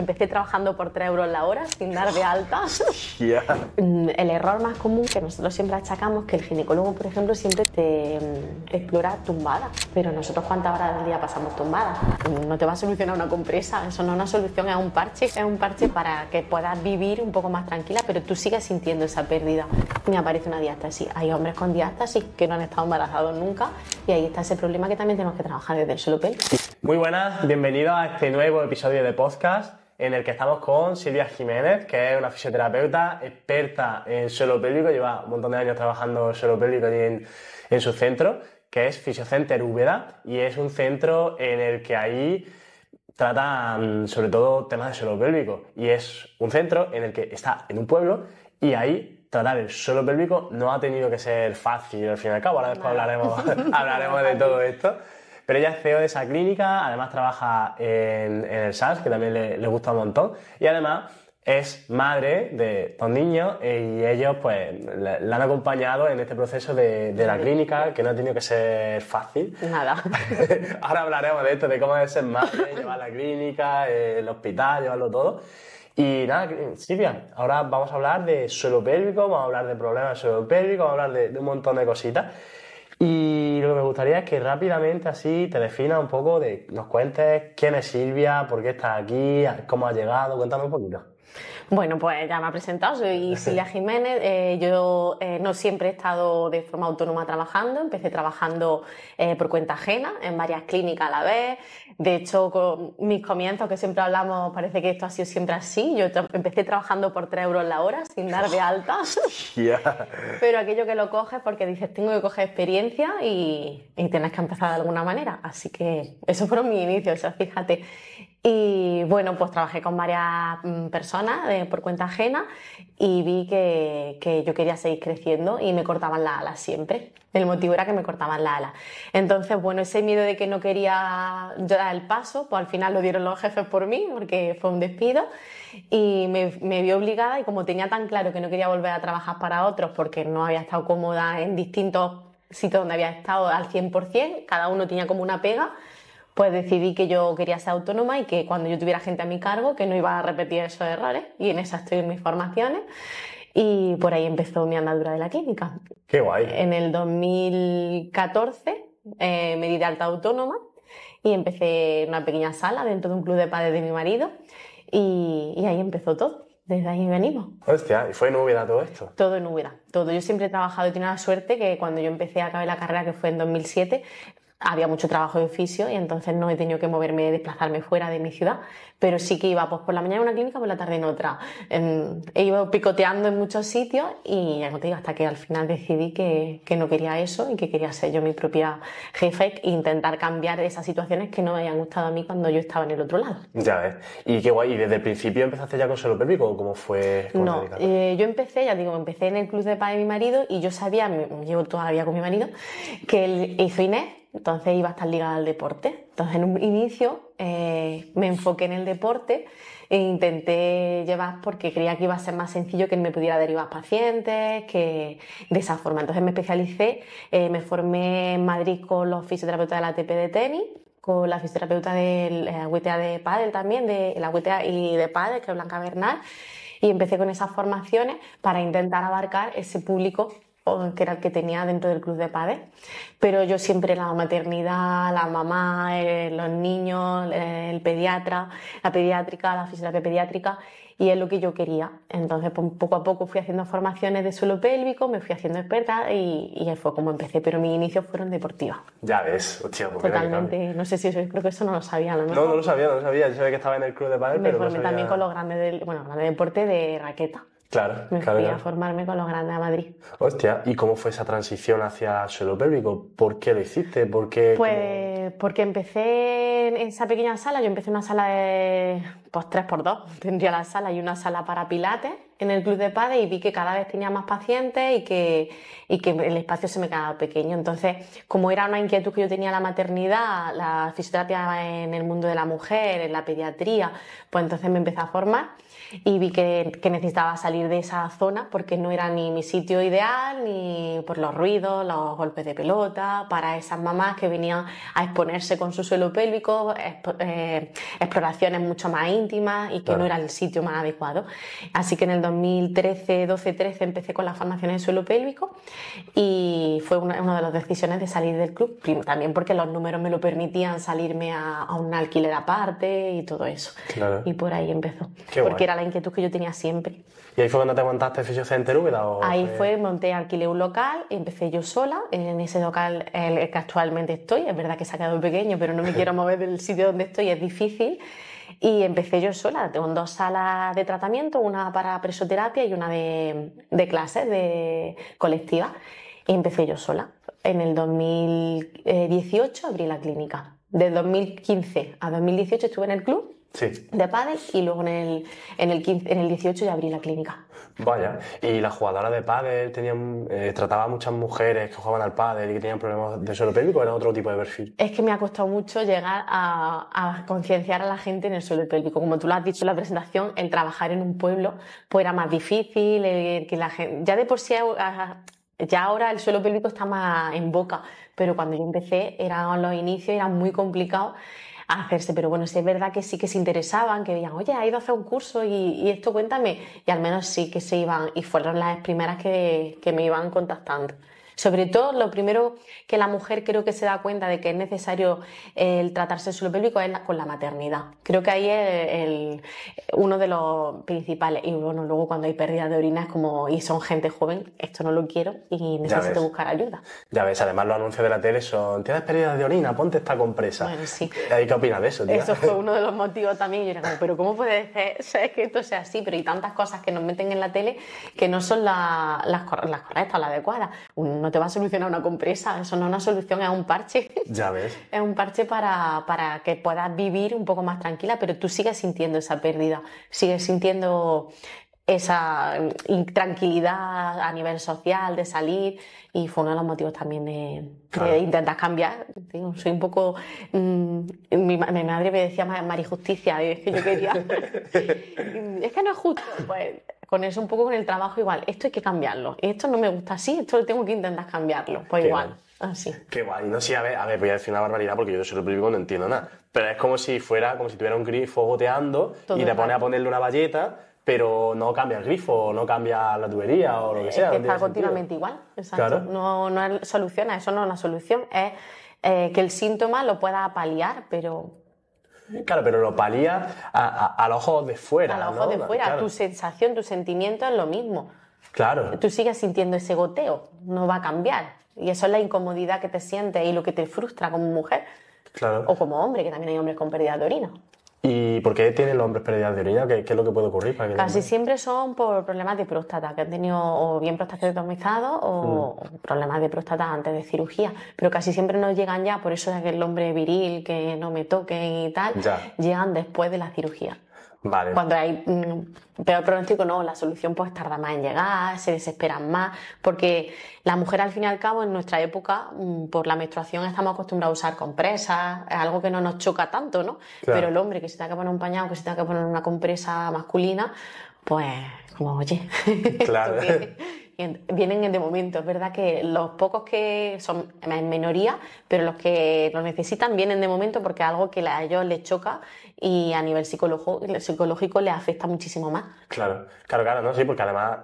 empecé trabajando por 3 euros la hora sin dar de alta. Mm, el error más común que nosotros siempre achacamos que el ginecólogo, por ejemplo, siempre te, explora tumbada. Pero nosotros cuántas horas del día pasamos tumbadas. No te va a solucionar una compresa, eso no es una solución, es un parche. Es un parche para que puedas vivir un poco más tranquila, pero tú sigues sintiendo esa pérdida. Me aparece una diástasis. Hay hombres con diástasis que no han estado embarazados nunca y ahí está ese problema que también tenemos que trabajar desde el suelo pélvico. Muy buenas, bienvenidos a este nuevo episodio de podcast en el que estamos con Silvia Jiménez, que es una fisioterapeuta experta en suelo pélvico, lleva un montón de años trabajando suelo pélvico en, en su centro, que es Fisiocenter Úbeda, y es un centro en el que ahí tratan sobre todo temas de suelo pélvico, y es un centro en el que está en un pueblo y ahí tratar el suelo pélvico no ha tenido que ser fácil al fin y al cabo. Ahora después hablaremos de todo esto. Pero ella es CEO de esa clínica, además trabaja en, el SAS, que también le, gusta un montón, y además es madre de dos niños eh, y ellos pues la, han acompañado en este proceso de, la clínica que no ha tenido que ser fácil. Nada. Ahora hablaremos de esto, de cómo es ser madre, llevar la clínica, eh, el hospital, llevarlo todo. Y nada, Silvia, ahora vamos a hablar de suelo pélvico, vamos a hablar de problemas de suelo pélvico, vamos a hablar de, de un montón de cositas. Y lo que me gustaría es que rápidamente así te defina un poco, de, nos cuentes quién es Silvia, por qué estás aquí, cómo has llegado, cuéntame un poquito. Bueno, pues ya me ha presentado, soy Silvia Jiménez. Eh, yo eh, no siempre he estado de forma autónoma trabajando, empecé trabajando eh, por cuenta ajena en varias clínicas a la vez. De hecho, con mis comienzos que siempre hablamos, parece que esto ha sido siempre así. Yo empecé trabajando por 3 euros la hora sin dar de alta. Pero aquello que lo coges porque dices, tengo que coger experiencia y, y tienes que empezar de alguna manera. Así que esos fueron mis inicios, o sea, fíjate. Y bueno, pues trabajé con varias mm, personas por cuenta ajena y vi que, yo quería seguir creciendo y me cortaban las alas siempre. El motivo era que me cortaban las alas. Entonces, bueno, ese miedo de que no quería dar el paso, pues al final lo dieron los jefes por mí porque fue un despido y me, me vi obligada y como tenía tan claro que no quería volver a trabajar para otros porque no había estado cómoda en distintos sitios donde había estado al 100%, cada uno tenía como una pega pues decidí que yo quería ser autónoma y que cuando yo tuviera gente a mi cargo, que no iba a repetir esos errores, y en esas estoy en mis formaciones. Y por ahí empezó mi andadura de la clínica. Qué guay. En el 2014 eh, me di de alta autónoma y empecé en una pequeña sala dentro de un club de padres de mi marido y, ahí empezó todo. Desde ahí venimos. Hostia, ¿y fue en Úbeda todo esto? Todo en Úbeda, todo. Yo siempre he trabajado y tenido la suerte que cuando yo empecé a acabar la carrera, que fue en 2007, había mucho trabajo de oficio y entonces no he tenido que moverme, desplazarme fuera de mi ciudad, pero sí que iba pues, por la mañana en una clínica, por la tarde en otra. Em, he ido picoteando en muchos sitios y ya no te digo, hasta que al final decidí que, que, no quería eso y que quería ser yo mi propia jefe e intentar cambiar esas situaciones que no me habían gustado a mí cuando yo estaba en el otro lado. Ya ves. Y qué guay, ¿y desde el principio empezaste ya con solo pélvico o cómo fue? no, eh, yo empecé, ya digo, empecé en el club de padre de mi marido y yo sabía, llevo todavía con mi marido, que él hizo Inés entonces iba a estar ligada al deporte. Entonces en un inicio eh, me enfoqué en el deporte e intenté llevar porque creía que iba a ser más sencillo que me pudiera derivar pacientes, que de esa forma. Entonces me especialicé, eh, me formé en Madrid con los fisioterapeutas de la ATP de tenis, con la fisioterapeuta de la eh, de Padel también, de la WTA y de Padel, que es Blanca Bernal, y empecé con esas formaciones para intentar abarcar ese público que era el que tenía dentro del club de padres, pero yo siempre la maternidad, la mamá, eh, los niños, eh, el pediatra, la pediátrica, la fisioterapia pediátrica, y es lo que yo quería. Entonces, pues, poco a poco fui haciendo formaciones de suelo pélvico, me fui haciendo experta y, y fue como empecé, pero mis inicios fueron deportivas. Ya ves, hostia, pues Totalmente, no sé si eso, creo que eso no lo sabía. ¿no? no, no lo sabía, no lo sabía, yo sabía que estaba en el club de padres, me pero formé también con los grandes, del, bueno, grandes deportes de raqueta. Claro, me fui a formarme con los grandes a Madrid. Hostia, ¿y cómo fue esa transición hacia suelo pélvico? ¿Por qué lo hiciste? pues porque empecé en esa pequeña sala, yo empecé en una sala de pues 3x2, tendría la sala y una sala para pilates en el club de padres y vi que cada vez tenía más pacientes y que, y que el espacio se me quedaba pequeño. Entonces, como era una inquietud que yo tenía la maternidad, la fisioterapia en el mundo de la mujer, en la pediatría, pues entonces me empecé a formar y vi que, que, necesitaba salir de esa zona porque no era ni mi sitio ideal, ni por los ruidos, los golpes de pelota, para esas mamás que venían a exponerse con su suelo pélvico, eh, exploraciones mucho más íntimas y que no era el sitio más adecuado. Así que en el 2013, 12, 13 empecé con las formaciones de suelo pélvico y fue una, de las decisiones de salir del club, también porque los números me lo permitían salirme a, un alquiler aparte y todo eso. Y por ahí empezó. porque era la inquietud que yo tenía siempre. ¿Y ahí fue cuando te montaste Fisiocenter Úbeda? ahí fue, monté, alquilé un local, empecé yo sola, en ese local el, el que actualmente estoy, es verdad que se ha quedado pequeño, pero no me quiero mover del sitio donde estoy, es difícil. Y empecé yo sola, tengo dos salas de tratamiento, una para presoterapia y una de, de clases de colectiva. Y empecé yo sola. En el 2018 abrí la clínica. de 2015 a 2018 estuve en el club sí. de pádel y luego en el, en, el 18 ya abrí la clínica. Vaya, y la jugadora de pádel tenían, eh, trataba a muchas mujeres que jugaban al pádel y que tenían problemas de suelo pélvico, era otro tipo de perfil. Es que me ha costado mucho llegar a, concienciar a la gente en el suelo pélvico. Como tú lo has dicho en la presentación, el trabajar en un pueblo pues era más difícil, eh, que la gente, ya de por sí ya ahora el suelo pélvico está más en boca, pero cuando yo empecé eran los inicios, era muy complicado hacerse. Pero bueno, sí es verdad que sí que se interesaban, que veían, oye, ha ido a hacer un curso y, y esto cuéntame. Y al menos sí que se iban y fueron las primeras que, que me iban contactando. Sobre todo, lo primero que la mujer creo que se da cuenta de que es necesario eh, el tratarse su suelo pélvico es con la maternidad. Creo que ahí es uno de los principales. Y bueno, luego cuando hay pérdida de orina es como, y son gente joven, esto no lo quiero y necesito buscar ayuda. Ya ves, además los anuncios de la tele son, tienes pérdida de orina, ponte esta compresa. Bueno, sí. Eh, ¿Qué opinas de eso? Eso fue uno de los motivos también. Yo pero ¿cómo puede ser, que esto sea así? Pero hay tantas cosas que nos meten en la tele que no son las, las correctas o las adecuadas te va a solucionar una compresa, eso no es una solución, es un parche. Ya ves. es un parche para, que puedas vivir un poco más tranquila, pero tú sigues sintiendo esa pérdida, sigues sintiendo esa mm, intranquilidad a nivel social, de salir, y fue uno de los motivos también de, intentar cambiar. soy un poco... Mm, mi, madre me decía María Justicia, y es que yo quería... es que no es justo. Pues con eso un poco con el trabajo igual, esto hay que cambiarlo, esto no me gusta así, esto lo tengo que intentar cambiarlo, pues igual, así. Qué guay, no sé, a ver, a ver, voy a decir una barbaridad porque yo soy el público no entiendo nada, pero es como si fuera, como si tuviera un grifo goteando y te pones a ponerle una valleta pero no cambia el grifo, no cambia la tubería o lo que sea. Es que está continuamente igual, exacto. Claro. No, no soluciona, eso no es una solución, es eh, que el síntoma lo pueda paliar, pero Claro, pero lo palía a, los ojos de fuera. A los ojos de fuera. Tu sensación, tu sentimiento es lo mismo. Claro. Tú sigues sintiendo ese goteo, no va a cambiar. Y eso es la incomodidad que te sientes y lo que te frustra como mujer. Claro. O como hombre, que también hay hombres con pérdida de orina. ¿Y por qué tienen los hombres pérdidas de orina? ¿Qué, es lo que puede ocurrir? Para Casi siempre son por problemas de próstata, que han tenido o bien prostatectomizado o mm. problemas de próstata antes de cirugía. Pero casi siempre no llegan ya, por eso es que el hombre viril, que no me toque y tal, llegan después de la cirugía. Cuando hay mm, peor pronóstico, no, la solución pues tarda más en llegar, se desesperan más, porque la mujer al fin y al cabo en nuestra época, mm, por la menstruación estamos acostumbrados a usar compresas, es algo que no nos choca tanto, ¿no? Pero el hombre que se tenga que poner un pañal, que se tenga que poner una compresa masculina, pues como, oye, claro vienen de momento. Es verdad que los pocos que son en minoría, pero los que lo necesitan vienen de momento porque es algo que a ellos les choca y a nivel psicológico, les afecta muchísimo más. Claro, claro, claro, no, sí, porque además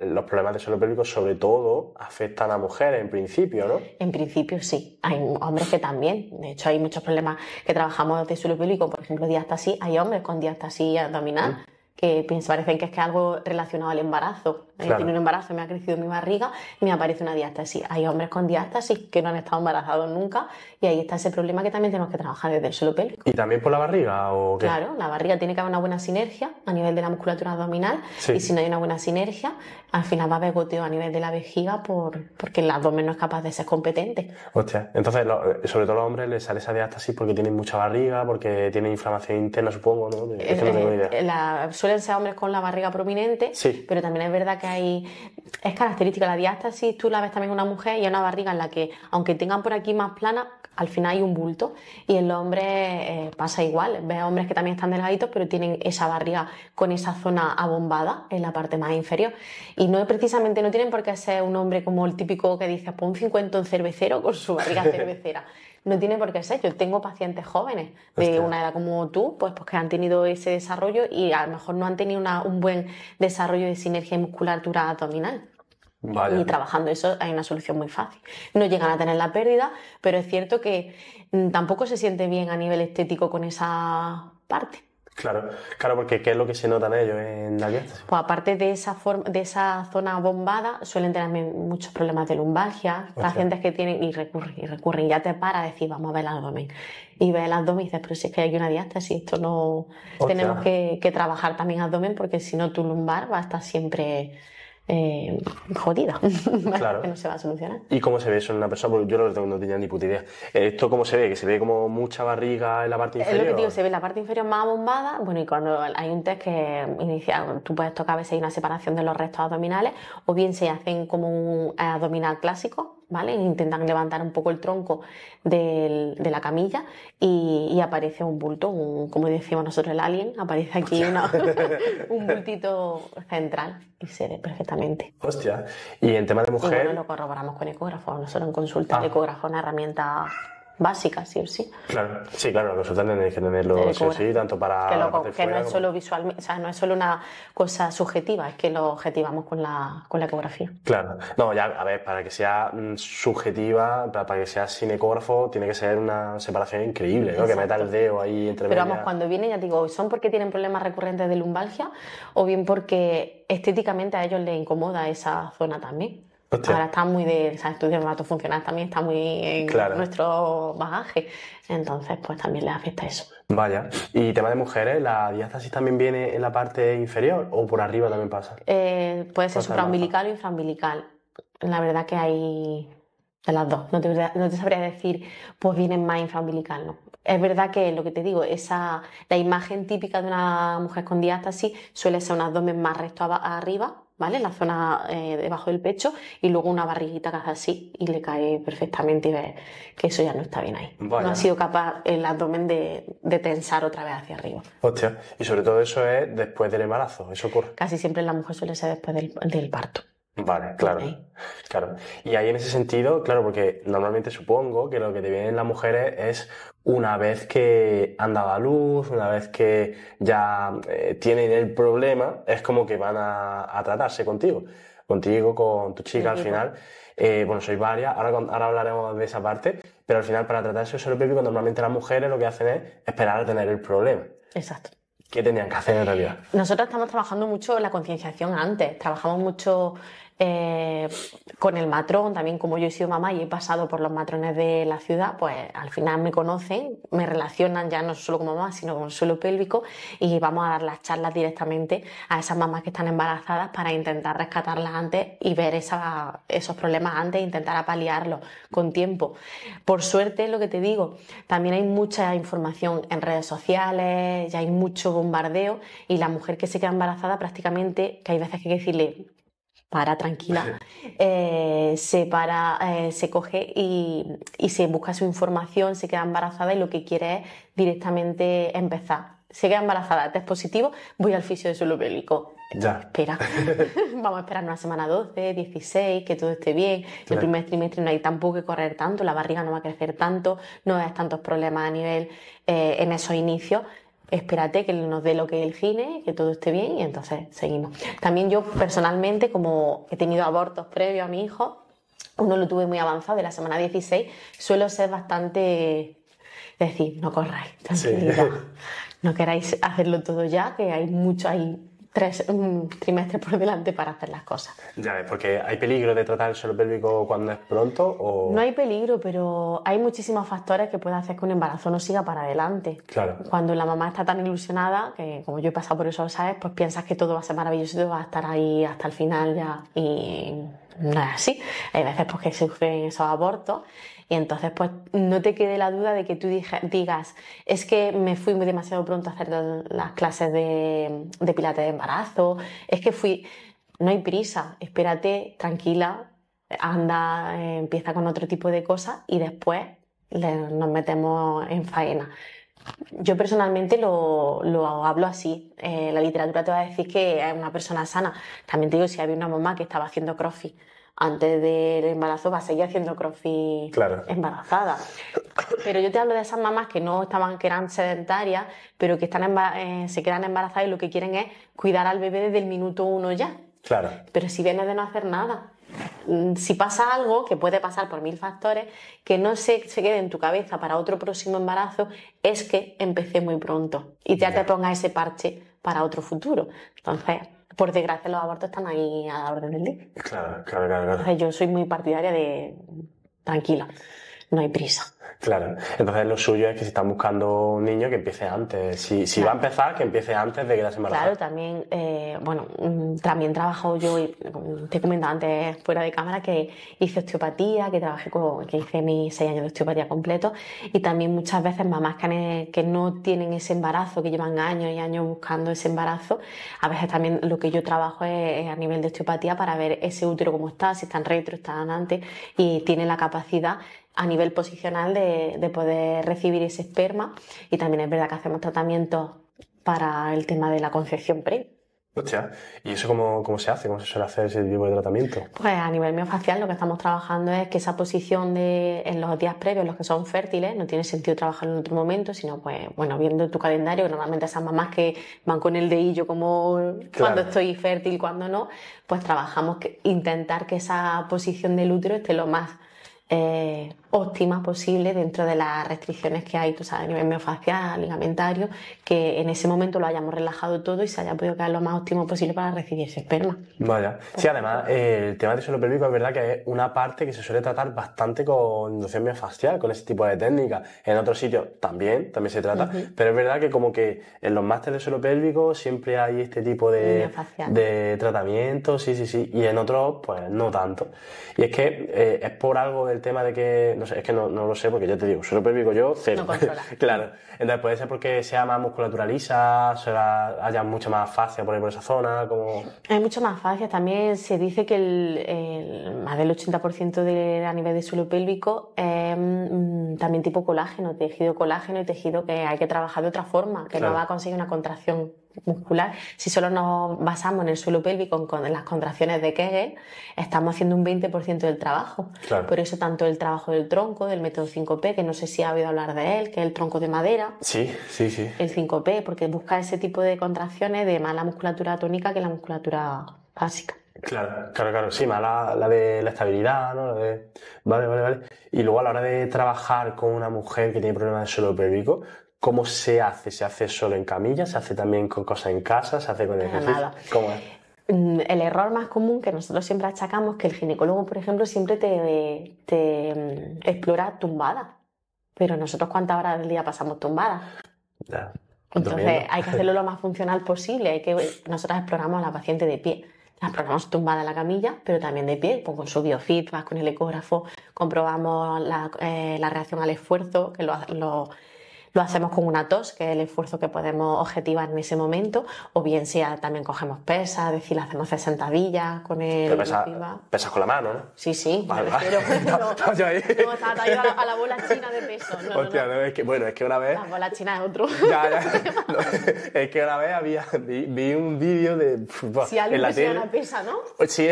los problemas de suelo pélvico sobre todo afectan a mujeres en principio, ¿no? En principio sí, hay hombres que también. De hecho, hay muchos problemas que trabajamos de suelo pélvico. por ejemplo, diástasis. hay hombres con diastasis abdominal. Mm que parecen que es que algo relacionado al embarazo. Eh, claro. un embarazo, me ha crecido mi barriga y me aparece una diástasis. Hay hombres con diástasis que no han estado embarazados nunca y ahí está ese problema que también tenemos que trabajar desde el suelo pélvico. ¿Y también por la barriga o Claro, la barriga tiene que haber una buena sinergia a nivel de la musculatura abdominal y si no hay una buena sinergia, al final va a haber goteo a nivel de la vejiga por, porque el abdomen no es capaz de ser competente. Hostia, entonces eh, sobre todo a los hombres les sale esa diástasis porque tienen mucha barriga, porque tienen inflamación interna, supongo, ¿no? Es no eh, tengo idea suelen ser hombres con la barriga prominente, pero también es verdad que hay. Es característica la diástasis, tú la ves también en una mujer y hay una barriga en la que, aunque tengan por aquí más plana, al final hay un bulto. Y en los hombres eh, pasa igual. Ves hombres que también están delgaditos, pero tienen esa barriga con esa zona abombada en la parte más inferior. Y no es precisamente no tienen por qué ser un hombre como el típico que dice, pon un en cervecero con su barriga cervecera no tiene por qué ser. Yo tengo pacientes jóvenes de una edad como tú, pues, pues, que han tenido ese desarrollo y a lo mejor no han tenido un buen desarrollo de sinergia musculatura abdominal. Y trabajando eso hay una solución muy fácil. No llegan a tener la pérdida, pero es cierto que mm, tampoco se siente bien a nivel estético con esa parte. Claro, claro, porque ¿qué es lo que se nota en ellos en Daguet? Pues aparte de esa, forma, de esa zona bombada, suelen tener muchos problemas de lumbalgia, pacientes que tienen y recurren, y recurren, ya te para decir, vamos a ver el abdomen. Y ve el abdomen y dices, pero si es que hay una diástasis, esto no... Tenemos que, que trabajar también abdomen porque si no tu lumbar va a estar siempre eh, jodida, claro. que no se va a solucionar. ¿Y cómo se ve eso en una persona? Porque yo no, tenía ni puta idea. Eh, ¿Esto cómo se ve? ¿Que se ve como mucha barriga en la parte inferior? Es lo que digo, se ve la parte inferior más bombada Bueno, y cuando hay un test que inicia, tú puedes tocar a veces hay una separación de los restos abdominales, o bien se hacen como un abdominal clásico, ¿vale? Intentan levantar un poco el tronco de la camilla y, aparece un bulto, un, como decíamos nosotros el alien, aparece aquí un bultito central y se ve perfectamente. Hostia, y en tema de mujer... no lo corroboramos con ecógrafo, nosotros en consulta el ah. ecógrafo es una herramienta básica, sí o sí. Claro, sí, claro, los consultantes que tenerlo sí o sí, tanto para. Que, no, es solo visualmente, o sea, no es solo una cosa subjetiva, es que lo objetivamos con la, ecografía. Claro, no, ya, a ver, para que sea mm, subjetiva, para, que sea sin ecógrafo, tiene que ser una separación increíble, ¿no? Que meta el dedo ahí entre Pero vamos, cuando viene, ya digo, son porque tienen problemas recurrentes de lumbalgia o bien porque estéticamente a ellos les incomoda esa zona también. Ahora está muy de, de Estudios funcional también está muy en nuestro bagaje. Entonces, pues también le afecta eso. Vaya. ¿Y tema de mujeres? ¿La diástasis también viene en la parte inferior o por arriba también pasa? Eh, puede ser supraumbilical o infraumbilical. La verdad que hay de las dos. No te, sabría decir, pues vienen más infraumbilical, no. Es verdad que lo que te digo, esa, la imagen típica de una mujer con diástasis suele ser un abdomen más recto arriba ¿vale? La zona eh, debajo del pecho y luego una barriguita que hace así y le cae perfectamente y ves que eso ya no está bien ahí. No ha sido capaz el abdomen de, tensar otra vez hacia arriba. Hostia, y sobre todo eso es después del embarazo, eso ocurre. Casi siempre la mujer suele ser después del parto. Vale, claro. Claro. Y ahí en ese sentido, claro, porque normalmente supongo que lo que te vienen las mujeres es una vez que han dado a luz, una vez que ya eh, tienen el problema, es como que van a, tratarse contigo. Contigo, con tu chica, al final. Eh, bueno, sois varias, ahora, ahora hablaremos de esa parte, pero al final para tratarse el que normalmente las mujeres lo que hacen es esperar a tener el problema. Exacto. ¿Qué tenían que hacer en realidad? Nosotros estamos trabajando mucho en la concienciación antes, trabajamos mucho eh, con el matrón, también como yo he sido mamá y he pasado por los matrones de la ciudad, pues al final me conocen, me relacionan ya no solo con mamá, sino con suelo pélvico y vamos a dar las charlas directamente a esas mamás que están embarazadas para intentar rescatarlas antes y ver esos problemas antes e intentar apalearlos con tiempo. Por suerte, lo que te digo, también hay mucha información en redes sociales, ya hay mucho bombardeo y la mujer que se queda embarazada prácticamente, que hay veces que hay que decirle, para, tranquila, eh, se para, eh, se coge y, y, se busca su información, se queda embarazada y lo que quiere es directamente empezar. Se queda embarazada, test positivo, voy al fisio de suelo bélico, Ya. Espera. Vamos a esperar una semana 12, 16, que todo esté bien. El primer trimestre no hay tampoco que correr tanto, la barriga no va a crecer tanto, no hay tantos problemas a nivel eh, en esos inicios espérate que nos dé lo que es el gine, que todo esté bien y entonces seguimos. También yo personalmente, como he tenido abortos previos a mi hijo, uno lo tuve muy avanzado de la semana 16, suelo ser bastante... decir, no corráis, No queráis hacerlo todo ya, que hay mucho, ahí tres, un trimestre por delante para hacer las cosas. Ya porque ¿hay peligro de tratar el suelo pélvico cuando es pronto? O... No hay peligro, pero hay muchísimos factores que pueden hacer que un embarazo no siga para adelante. Claro. Cuando la mamá está tan ilusionada, que como yo he pasado por eso, ¿sabes? Pues piensas que todo va a ser maravilloso y va a estar ahí hasta el final ya y no es así. Hay veces porque que sufren esos abortos y entonces, pues no te quede la duda de que tú digas, es que me fui demasiado pronto a hacer las clases de, de pilates de embarazo, es que fui, no hay prisa, espérate, tranquila, anda, eh, empieza con otro tipo de cosas y después nos metemos en faena. Yo personalmente lo, hablo así. Eh, la literatura te va a decir que es una persona sana. También te digo, si había una mamá que estaba haciendo crossfit antes del embarazo va a seguir haciendo crossfit embarazada. Pero yo te hablo de esas mamás que no estaban, que eran sedentarias, pero que están eh, se quedan embarazadas y lo que quieren es cuidar al bebé desde el minuto uno ya. Claro. Pero si vienes de no hacer nada. Mm, si pasa algo, que puede pasar por mil factores, que no se, se quede en tu cabeza para otro próximo embarazo, es que empecé muy pronto y ya, ya. te ponga ese parche para otro futuro. Entonces, por desgracia los abortos están ahí a la orden del día. Claro, claro, claro. yo soy muy partidaria de tranquila no hay prisa. Claro, entonces lo suyo es que si están buscando un niño que empiece antes. Si, si va a empezar, que empiece antes de que la semana Claro, también, eh, bueno, mm, también trabajo yo, y te he antes fuera de cámara que hice osteopatía, que trabajé con, que hice mis seis años de osteopatía completo y también muchas veces mamás que, e, que no tienen ese embarazo, que llevan años y años buscando ese embarazo, a veces también lo que yo trabajo es, a nivel de osteopatía para ver ese útero cómo está, si está en retro, está en antes y tiene la capacidad a nivel posicional de, poder recibir ese esperma y también es verdad que hacemos tratamientos para el tema de la concepción pre Hostia, ¿y eso cómo, se hace? ¿Cómo se suele hacer ese tipo de tratamiento? Pues a nivel miofacial lo que estamos trabajando es que esa posición de, en los días previos, los que son fértiles, no tiene sentido trabajar en otro momento, sino pues, bueno, viendo tu calendario, normalmente esas mamás que van con el yo como cuando estoy fértil, cuando no, pues trabajamos intentar que esa posición del útero esté lo más... Eh, óptima posible dentro de las restricciones que hay, tú sabes, a nivel miofascial, ligamentario, que en ese momento lo hayamos relajado todo y se haya podido quedar lo más óptimo posible para recibir ese esperma. Vaya. sí, pues además, eh, el tema del suelo pélvico es verdad que es una parte que se suele tratar bastante con inducción miofascial, con ese tipo de técnicas. En otros sitios también, también se trata, pero es verdad que como que en los másteres de suelo pélvico siempre hay este tipo de, de tratamientos, sí, sí, sí, y en otros pues no tanto. Y es que eh, es por algo el tema de que es que no, lo sé porque ya te digo, suelo pélvico yo, cero. claro. Entonces puede ser porque sea más musculatura lisa, haya mucha más fascia por, por esa zona, como... Hay mucho más fascia. También se dice que el, más del 80% a nivel de suelo pélvico es mm, también tipo colágeno, tejido colágeno y tejido que hay que trabajar de otra forma, que no va a conseguir una contracción muscular, si solo nos basamos en el suelo pélvico, en, las contracciones de Kegel, estamos haciendo un 20% del trabajo. Por eso tanto el trabajo del tronco, del método 5P, que no sé si ha oído hablar de él, que es el tronco de madera. Sí, sí, sí. El 5P, porque busca ese tipo de contracciones de más la musculatura tónica que la musculatura básica. Claro, claro, claro, sí, más la, de la estabilidad, ¿no? Vale, vale, vale. Y luego a la hora de trabajar con una mujer que tiene problemas de suelo pélvico, ¿Cómo se hace? ¿Se hace solo en camilla? ¿Se hace también con cosas en casa? ¿Se hace con ejercicio? ¿Cómo es? Mm, el error más común que nosotros siempre achacamos es que el ginecólogo, por ejemplo, siempre te, mm, explora tumbada. Pero nosotros cuántas horas del día pasamos tumbada? Entonces hay que hacerlo lo más funcional posible. Hay que, nosotros exploramos a la paciente de pie. La exploramos tumbada en la camilla, pero también de pie, pues, con su biofeedback, con el ecógrafo, comprobamos eh, la, reacción al esfuerzo, que lo, lo lo hacemos con una tos, que es el esfuerzo que podemos objetivar en ese momento, o bien si también cogemos pesas, es decir, hacemos de sentadillas con el... Pesa, pesas con la mano, ¿no? Sí, sí, vale, vale. ahí. a, la, bola china de peso. No, Hostia, no, es que, bueno, es que una vez... La bola china es otro. ya, ya. es que una vez había, vi, un vídeo de... Si alguien la tele. una pesa, ¿no? Pues sí,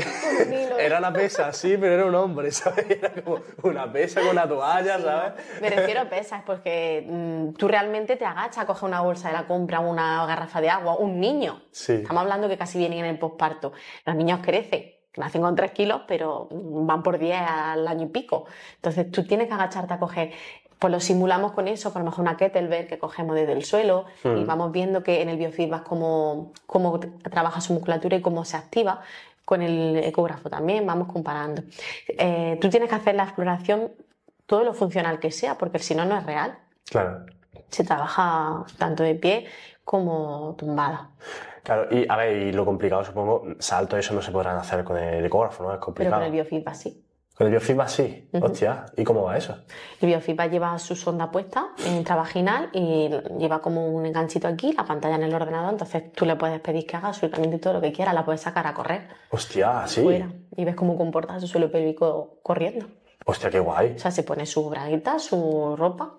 era una ¿eh? pesa, sí, pero era un hombre, ¿sabes? Era como una pesa con la toalla, ¿sabes? Me refiero a pesas porque... Mm, tú realmente te agachas a coger una bolsa de la compra, una garrafa de agua, un niño. Estamos hablando que casi vienen en el posparto. Los niños crecen, nacen con 3 kilos, pero van por 10 al año y pico. Entonces tú tienes que agacharte a coger. Pues lo simulamos con eso, por lo mejor una kettlebell que cogemos desde el suelo y hmm. vamos viendo que en el biofeedback cómo, cómo trabaja su musculatura y cómo se activa. Con el ecógrafo también vamos comparando. Eh, tú tienes que hacer la exploración todo lo funcional que sea, porque si no, no es real. Claro se trabaja tanto de pie como tumbada. Claro, y a ver, y lo complicado supongo, salto eso no se podrán hacer con el ecógrafo, ¿no? Es complicado. Pero con el biofeedback sí. Con el biofeedback sí, hostia, ¿y cómo va eso? El biofeedback lleva su sonda puesta intravaginal y lleva como un enganchito aquí, la pantalla en el ordenador, entonces tú le puedes pedir que haga absolutamente todo lo que quiera, la puedes sacar a correr. Hostia, sí. y ves cómo comporta su suelo pélvico corriendo. Hostia, qué guay. O sea, se pone su braguita, su ropa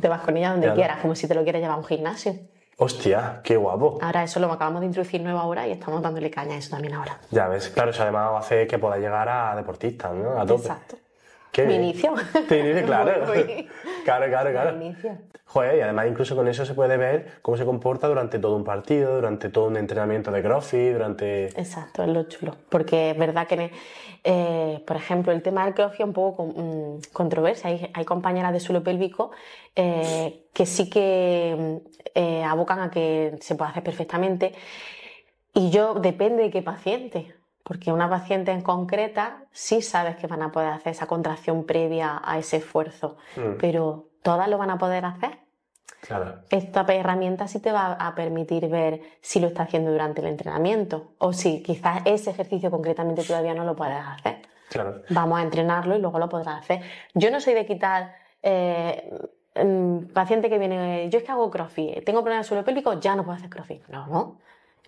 te vas con ella donde quieras, como si te lo quieras llevar a un gimnasio. Hostia, qué guapo. Ahora eso lo acabamos de introducir nueva hora y estamos dándole caña a eso también ahora. Ya ves, claro, eso además hace que pueda llegar a deportistas, ¿no? A tope. Exacto. Mi inicio. claro. claro, claro, claro. Joder, y además incluso con eso se puede ver cómo se comporta durante todo un partido, durante todo un entrenamiento de CrossFit, durante... Exacto, es lo chulo. Porque es verdad que, eh, por ejemplo, el tema del CrossFit es un poco con, mm, controversia. Hay, compañeras de suelo pélvico eh, que sí que mm, eh, abocan a que se pueda hacer perfectamente. Y yo depende de qué paciente porque una paciente en concreta sí sabes que van a poder hacer esa contracción previa a ese esfuerzo, mm. pero todas lo van a poder hacer. Claro. Esta herramienta sí te va a permitir ver si lo está haciendo durante el entrenamiento o si quizás ese ejercicio concretamente todavía no lo puedes hacer. Claro. Vamos a entrenarlo y luego lo podrás hacer. Yo no soy de quitar eh, mm, paciente que viene, yo es que hago crossfit, tengo problemas suelo pélvico, ya no puedo hacer crossfit. No, no,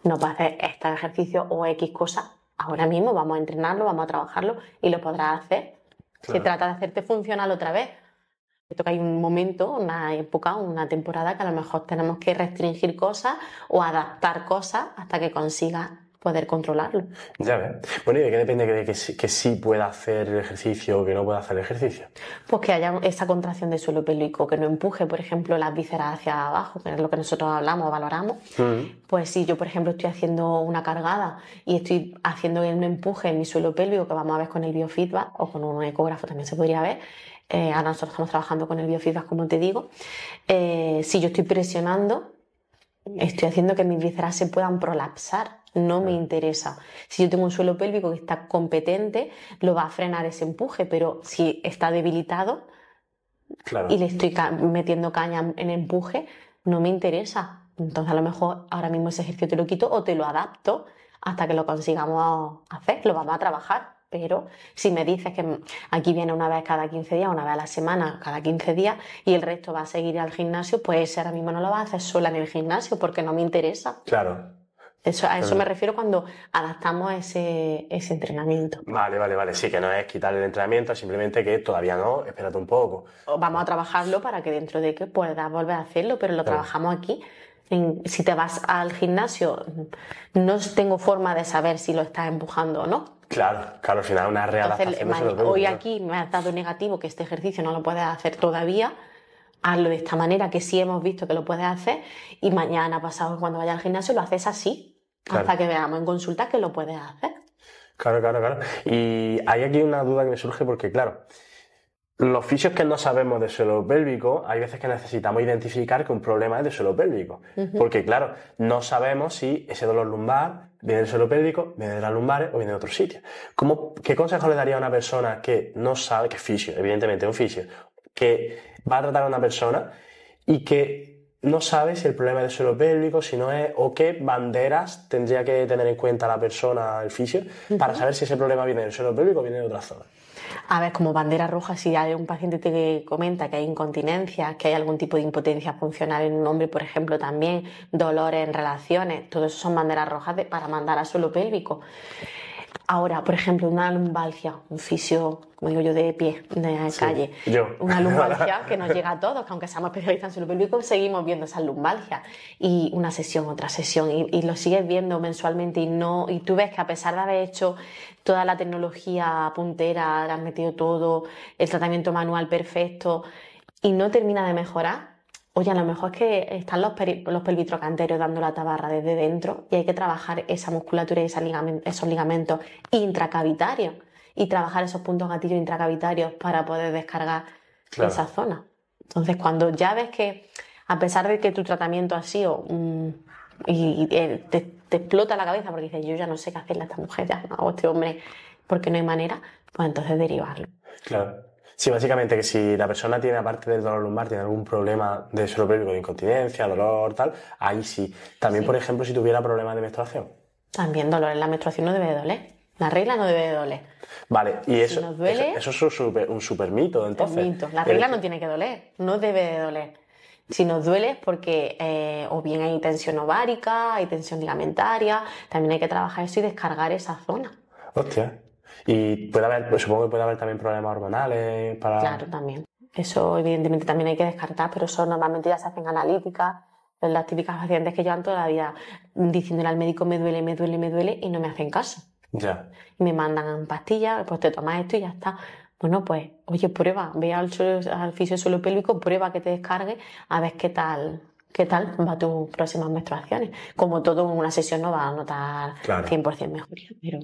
no puedo hacer este ejercicio o X cosa ahora mismo vamos a entrenarlo, vamos a trabajarlo y lo podrás hacer. Se trata de hacerte funcional otra vez. Esto hay un momento, una época, una temporada que a lo mejor tenemos que restringir cosas o adaptar cosas hasta que consigas poder controlarlo. Ya ves. Bueno, ¿y de qué depende que, sí, pueda hacer el ejercicio o que no pueda hacer el ejercicio? Pues que haya esa contracción del suelo pélvico, que no empuje, por ejemplo, las vísceras hacia abajo, que es lo que nosotros hablamos, valoramos. Mm. Pues si yo, por ejemplo, estoy haciendo una cargada y estoy haciendo un empuje en mi suelo pélvico, que vamos a ver con el biofeedback o con un ecógrafo también se podría ver, eh, ahora nosotros estamos trabajando con el biofeedback, como te digo, eh, si yo estoy presionando, estoy haciendo que mis vísceras se puedan prolapsar no me interesa. Si yo tengo un suelo pélvico que está competente, lo va a frenar ese empuje, pero si está debilitado y le estoy metiendo caña en empuje, no me interesa. Entonces a lo mejor ahora mismo ese ejercicio te lo quito o te lo adapto hasta que lo consigamos hacer, lo vamos a trabajar. Pero si me dices que aquí viene una vez cada 15 días, una vez a la semana, cada 15 días, y el resto va a seguir al gimnasio, pues ahora mismo no lo va a hacer sola en el gimnasio porque no me interesa. Claro, eso, a eso me refiero cuando adaptamos ese, entrenamiento. Vale, vale, vale. Sí, que no es quitar el entrenamiento, simplemente que todavía no, espérate un poco. Vamos a trabajarlo para que dentro de que puedas volver a hacerlo, pero lo trabajamos aquí. si te vas al gimnasio, no tengo forma de saber si lo estás empujando o no. Claro, claro, al final una realidad. hoy aquí me ha dado negativo que este ejercicio no lo pueda hacer todavía hazlo de esta manera, que sí hemos visto que lo puedes hacer, y mañana, pasado, cuando vayas al gimnasio, lo haces así, hasta que veamos en consulta que lo puedes hacer. Claro, claro, claro. Y hay aquí una duda que me surge porque, claro, los fisios que no sabemos de suelo pélvico, hay veces que necesitamos identificar que un problema es de suelo pélvico. Porque, claro, no sabemos si ese dolor lumbar viene del suelo pélvico, viene de las lumbares o viene de otro sitio. ¿Qué consejo le daría a una persona que no sabe que es fisio, evidentemente es un fisio, que va a tratar a una persona y que no sabe si el problema es de suelo pélvico, si no es, o qué banderas tendría que tener en cuenta la persona, el fisio, para saber si ese problema viene del suelo pélvico o viene de otra zona. A ver, como bandera roja, si hay un paciente que comenta que hay incontinencia, que hay algún tipo de impotencia funcional en un hombre, por ejemplo, también dolores en relaciones, todo eso son banderas rojas para mandar a suelo pélvico. Ahora, por ejemplo, una lumbalgia, un fisio, como digo yo, de pie, de calle. Una lumbalgia que nos llega a todos, que aunque seamos especialistas en suelo y seguimos viendo esa lumbalgia Y una sesión, otra sesión, y, lo sigues viendo mensualmente y no, y tú ves que a pesar de haber hecho toda la tecnología puntera, has metido todo, el tratamiento manual perfecto, y no termina de mejorar, oye, a lo mejor es que están los, los dando la tabarra desde dentro y hay que trabajar esa musculatura y esa esos ligamentos intracavitarios y trabajar esos puntos gatillos intracavitarios para poder descargar esa zona. Entonces, cuando ya ves que, a pesar de que tu tratamiento ha sido mm, y, eh, te, explota la cabeza porque dices, yo ya no sé qué hacerle a esta mujer, ya, o a este hombre, porque no hay manera, pues entonces derivarlo. Claro. Sí, básicamente que si la persona tiene, aparte del dolor lumbar, tiene algún problema de suelo pélvico, de incontinencia, dolor, tal, ahí sí. También, por ejemplo, si tuviera problemas de menstruación. También dolor en la menstruación no debe doler. La regla no debe doler. Vale, y eso, eso, es un super, un mito, entonces. Mito. La regla no tiene que doler, no debe de doler. Si nos duele es porque eh, o bien hay tensión ovárica, hay tensión ligamentaria, también hay que trabajar eso y descargar esa zona. Hostia. Y puede haber, pues supongo que puede haber también problemas hormonales para... Claro, también. Eso evidentemente también hay que descartar, pero eso normalmente ya se hacen analíticas. Las típicas pacientes que llevan todavía diciéndole al médico me duele, me duele, me duele y no me hacen caso. Ya. Y me mandan pastillas, pues te tomas esto y ya está. Bueno, pues, oye, prueba, ve al, al fisio suelo pélvico, prueba que te descargue, a ver qué tal, qué tal va tus próximas menstruaciones. Como todo en una sesión no va a notar 100% mejoría, pero...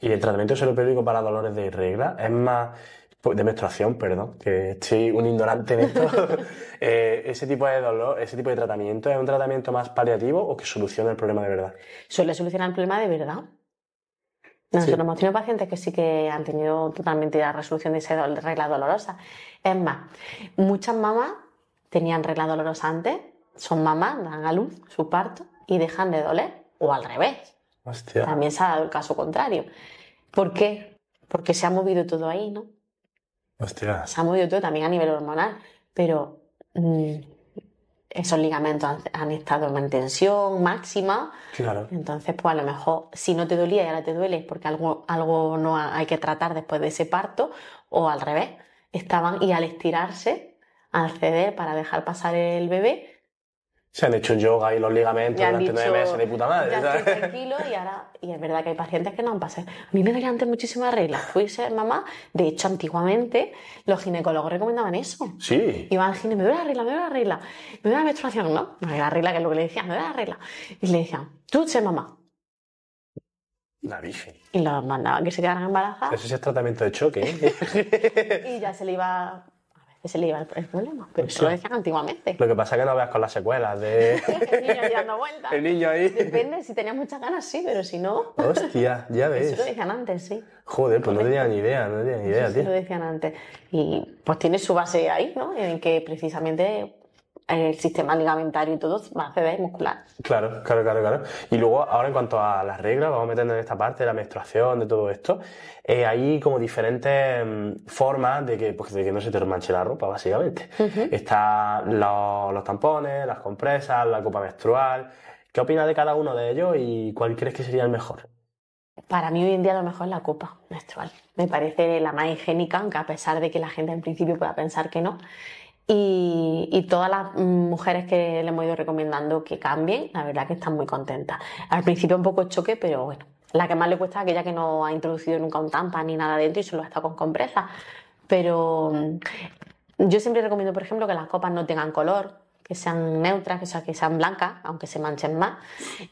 ¿Y el tratamiento seropédico para dolores de regla es más pues, de menstruación, perdón, que estoy un ignorante en esto. Eh, ese tipo de dolor, ese tipo de tratamiento, ¿es un tratamiento más paliativo o que soluciona el problema de verdad? Suele solucionar el problema de verdad. Nosotros hemos tenido pacientes que sí que han tenido totalmente la resolución de esa regla dolorosa. Es más, muchas mamás tenían regla dolorosa antes son mamás, dan a luz su parto y dejan de doler, o al revés. Hostia. También se ha dado el caso contrario. ¿Por qué? Porque se ha movido todo ahí, ¿no? Se ha movido todo también a nivel hormonal, pero mm, esos ligamentos han, estado en tensión máxima. Claro. Entonces, pues a lo mejor si no te dolía y ahora te duele porque algo, algo no hay que tratar después de ese parto, o al revés, estaban y al estirarse, al ceder para dejar pasar el bebé, se han hecho yoga y los ligamentos durante nueve meses de puta madre. Ya ¿sabes? tranquilo y ahora, y es verdad que hay pacientes que no han pasado. A mí me dolían antes muchísimas reglas. Fui ser mamá. De hecho, antiguamente los ginecólogos recomendaban eso. Sí. Iban al gine, me duele la regla, me duele la regla. Me veo la menstruación, ¿no? Me duele la regla, que es lo que le decían, me duele la regla. Y le decían, tú sé mamá. La virgen. Y los mandaban que se quedaran embarazadas. Eso sí es tratamiento de choque. ¿eh? y ya se le iba ese le iba el, problema. Pero eso lo decían antiguamente. Lo que pasa es que no veas con las secuelas de. el niño ahí dando vueltas. El niño ahí. Depende, si tenías muchas ganas, sí, pero si no. Hostia, ya ves. Eso lo decían antes, sí. Joder, pues no tenía ni idea, no tenía ni idea, sí, tío. Eso lo decían antes. Y pues tiene su base ahí, ¿no? En que precisamente el sistema ligamentario y todo más bebé muscular. Claro, claro, claro, claro. Y luego, ahora en cuanto a las reglas, vamos metiendo en esta parte de la menstruación, de todo esto, eh, hay como diferentes mm, formas de que, pues, que no se te manche la ropa, básicamente. está Están los, los tampones, las compresas, la copa menstrual. ¿Qué opinas de cada uno de ellos y cuál crees que sería el mejor? Para mí hoy en día lo mejor es la copa menstrual. Me parece la más higiénica, aunque a pesar de que la gente en principio pueda pensar que no. Y, todas las mujeres que le hemos ido recomendando que cambien, la verdad que están muy contentas. Al principio un poco choque, pero bueno, la que más le cuesta es aquella que no ha introducido nunca un tampa ni nada dentro y solo está con compresa. Pero mm, yo siempre recomiendo, por ejemplo, que las copas no tengan color, que sean neutras, que, que sean blancas, aunque se manchen más,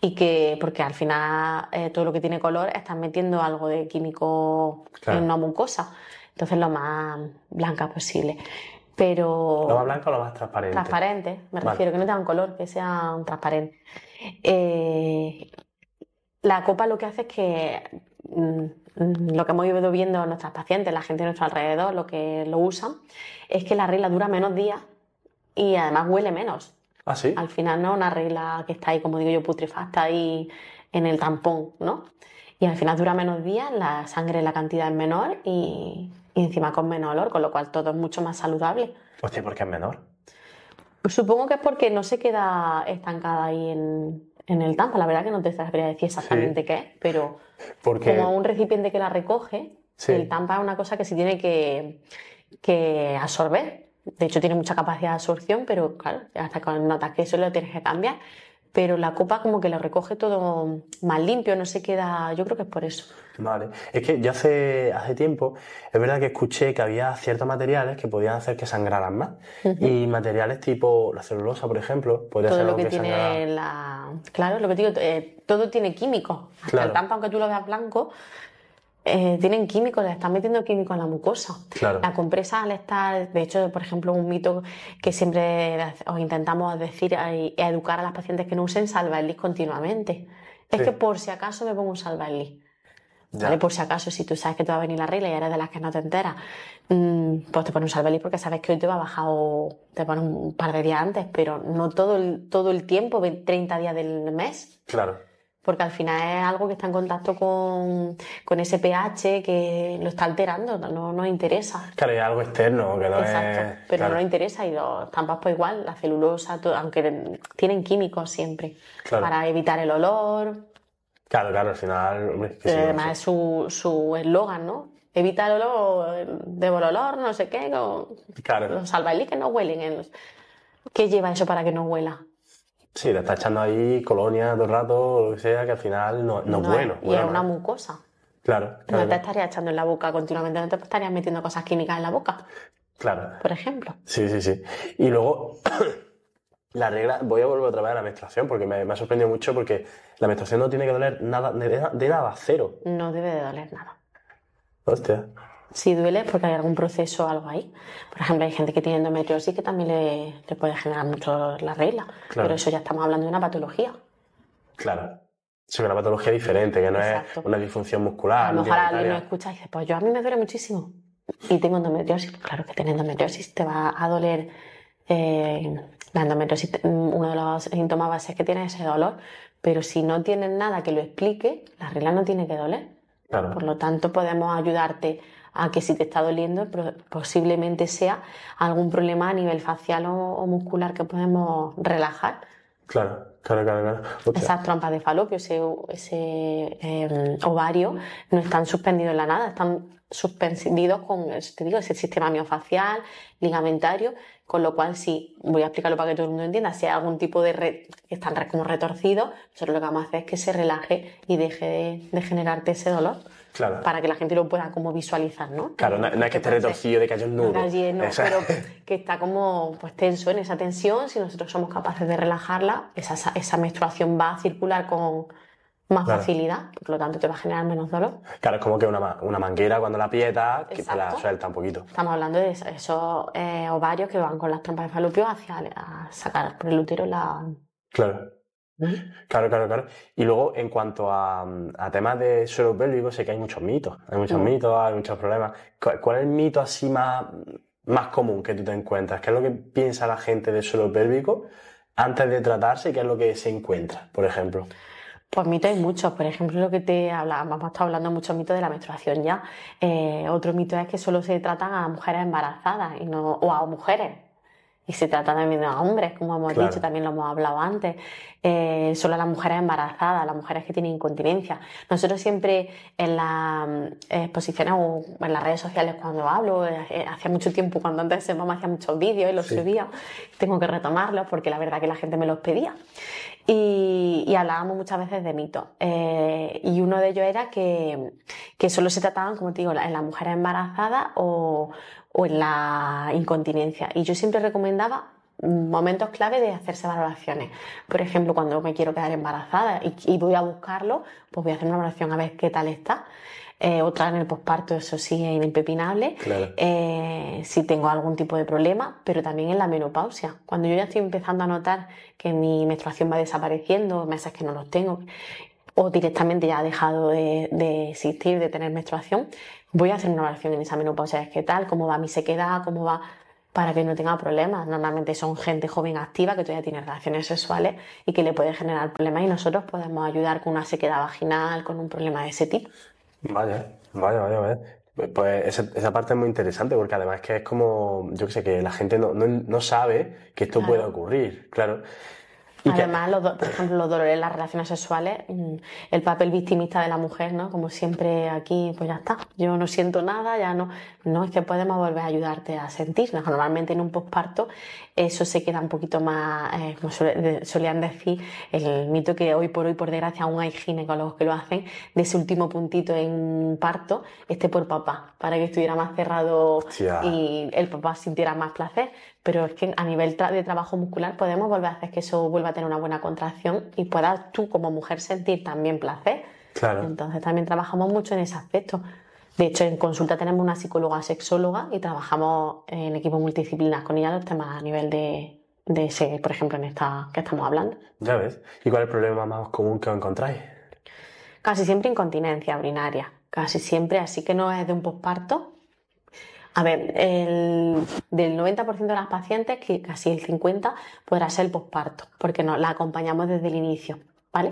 y que, porque al final eh, todo lo que tiene color está metiendo algo de químico en una mucosa. Entonces lo más blanca posible pero... ¿Lo más blanco o lo más transparente? Transparente, me refiero, que no un color, que sea transparente. Eh, la copa lo que hace es que mm, lo que hemos ido viendo nuestras pacientes, la gente de nuestro alrededor, lo que lo usan, es que la regla dura menos días y además huele menos. ¿Ah, sí? Al final no una regla que está ahí, como digo yo, putrefacta ahí en el tampón, ¿no? Y al final dura menos días, la sangre, la cantidad es menor y y encima con menos olor, con lo cual todo es mucho más saludable. Hostia, ¿por qué es menor? Pues supongo que es porque no se queda estancada ahí en, el tampa. La verdad que no te sabría decir exactamente qué es, pero como un recipiente que la recoge, el tampa es una cosa que se tiene que, que absorber. De hecho, tiene mucha capacidad de absorción, pero claro, hasta con notas que eso lo tienes que cambiar pero la copa como que la recoge todo más limpio, no se queda, yo creo que es por eso. Vale, es que yo hace, hace tiempo, es verdad que escuché que había ciertos materiales que podían hacer que sangraran más, y materiales tipo la celulosa, por ejemplo, puede ser lo que, tiene la... Claro, lo que digo, eh, todo tiene químico hasta el tampa, aunque tú lo veas blanco, eh, tienen químicos, le están metiendo químicos en la mucosa. La compresa al estar, de hecho, por ejemplo, un mito que siempre os intentamos decir y educar a las pacientes que no usen salvalis continuamente. Es que por si acaso me pongo un salvalis. ¿Vale? Por si acaso, si tú sabes que te va a venir la regla y eres de las que no te enteras, mm, pues te pones un salvalis porque sabes que hoy te va a bajar o te pones un par de días antes, pero no todo todo el tiempo, 30 días del mes. Claro porque al final es algo que está en contacto con, ese pH que lo está alterando, no nos interesa. Claro, es algo externo, que no Exacto, pero no nos interesa y los tampas pues igual, la celulosa, aunque tienen químicos siempre, para evitar el olor. Claro, claro, al final... además es su, eslogan, ¿no? Evita el olor, debo olor, no sé qué, claro. los salva que no huelen. ¿Qué lleva eso para que no huela? Sí, te está echando ahí colonia todo el rato, lo que sea, que al final no, es bueno. Y es una eh. mucosa. Claro, claro, No te estarías echando en la boca continuamente, no te estarías metiendo cosas químicas en la boca. Claro. Por ejemplo. Sí, sí, sí. Y luego, la regla, voy a volver otra vez a la menstruación porque me, ha sorprendido mucho porque la menstruación no tiene que doler nada, de, de nada, cero. No debe de doler nada. Hostia. Si duele porque hay algún proceso o algo ahí. Por ejemplo, hay gente que tiene endometriosis que también le, puede generar mucho la regla. Pero eso ya estamos hablando de una patología. Claro. Es una patología diferente, que no es una disfunción muscular. A lo mejor alguien lo escucha y dice, pues yo a mí me duele muchísimo. Y tengo endometriosis. Claro que tener endometriosis te va a doler. Eh, la endometriosis, uno de los síntomas básicos que tiene es ese dolor. Pero si no tienes nada que lo explique, la regla no tiene que doler. Claro. Por lo tanto, podemos ayudarte a que si te está doliendo posiblemente sea algún problema a nivel facial o, muscular que podemos relajar. Claro, claro, claro, Esas trompas de falopio, ese, em, ovario, no están suspendidos en la nada, están suspendidos con, te digo, ese sistema miofacial, ligamentario, con lo cual sí, voy a explicarlo para que todo el mundo entienda, si hay algún tipo de red están como retorcido, nosotros lo que vamos a hacer es que se relaje y deje de generarte ese dolor para que la gente lo pueda como visualizar, ¿no? Claro, no, es que esté retorcido de que haya un nudo. que está como pues tenso en esa tensión, si nosotros somos capaces de relajarla, esa, menstruación va a circular con más facilidad, por lo tanto te va a generar menos dolor. Claro, es como que una, manguera cuando la aprietas, que la suelta un poquito. Estamos hablando de esos eh, ovarios que van con las trompas de falupio hacia sacar por el útero la... Claro. Claro, claro, claro. Y luego, en cuanto a, temas de suelo pélvico, sé que hay muchos mitos. Hay muchos mitos, hay muchos problemas. ¿Cuál es el mito así más, más común que tú te encuentras? ¿Qué es lo que piensa la gente de suelo pélvico antes de tratarse y qué es lo que se encuentra, por ejemplo? Pues mitos hay muchos. Por ejemplo, lo que te hablaba, hemos estado hablando muchos mitos de la menstruación ya. Eh, otro mito es que solo se tratan a mujeres embarazadas y no, o a mujeres y se trata también de hombres, como hemos dicho, también lo hemos hablado antes, eh, solo las mujeres embarazadas, las mujeres que tienen incontinencia. Nosotros siempre en las mm, exposiciones o en las redes sociales cuando hablo, eh, eh, hacía mucho tiempo cuando antes de mamá hacía muchos vídeos y los subía, tengo que retomarlos porque la verdad que la gente me los pedía. Y, hablábamos muchas veces de mitos. y uno de ellos era que, que, solo se trataban, como te digo, en las mujeres embarazadas o o en la incontinencia. Y yo siempre recomendaba momentos clave de hacerse valoraciones. Por ejemplo, cuando me quiero quedar embarazada y, voy a buscarlo, pues voy a hacer una valoración a ver qué tal está. Eh, otra en el posparto, eso sí, es inimpepinable. Eh, si tengo algún tipo de problema, pero también en la menopausia. Cuando yo ya estoy empezando a notar que mi menstruación va desapareciendo, meses que no los tengo, o directamente ya ha dejado de, existir, de tener menstruación, voy a hacer una evaluación en esa menopausia, es que tal, cómo va mi sequedad, cómo va para que no tenga problemas. Normalmente son gente joven activa que todavía tiene relaciones sexuales y que le puede generar problemas y nosotros podemos ayudar con una sequedad vaginal, con un problema de ese tipo. Vaya, vaya, vaya, Pues esa, parte es muy interesante porque además que es como, yo que sé, que la gente no, sabe que esto puede ocurrir, claro. Además, los por ejemplo, los dolores en las relaciones sexuales, mm, el papel victimista de la mujer, ¿no? Como siempre aquí, pues ya está, yo no siento nada, ya no. No, es que podemos volver a ayudarte a sentirnos Normalmente en un posparto eso se queda un poquito más, eh, como solían decir, el mito que hoy por hoy, por desgracia, aún hay ginecólogos que lo hacen, de ese último puntito en parto, este por papá, para que estuviera más cerrado y el papá sintiera más placer. Pero es que a nivel de trabajo muscular podemos volver a hacer que eso vuelva a tener una buena contracción y puedas tú como mujer sentir también placer. Claro. Entonces también trabajamos mucho en ese aspecto. De hecho, en consulta tenemos una psicóloga sexóloga y trabajamos en equipo multidisciplinar con ella los temas a nivel de, ese, por ejemplo, en esta que estamos hablando. Ya ves. ¿Y cuál es el problema más común que os encontráis? Casi siempre incontinencia urinaria, casi siempre, así que no es de un posparto. A ver, del 90% de las pacientes, casi el 50%, podrá ser el posparto, porque la acompañamos desde el inicio, ¿vale?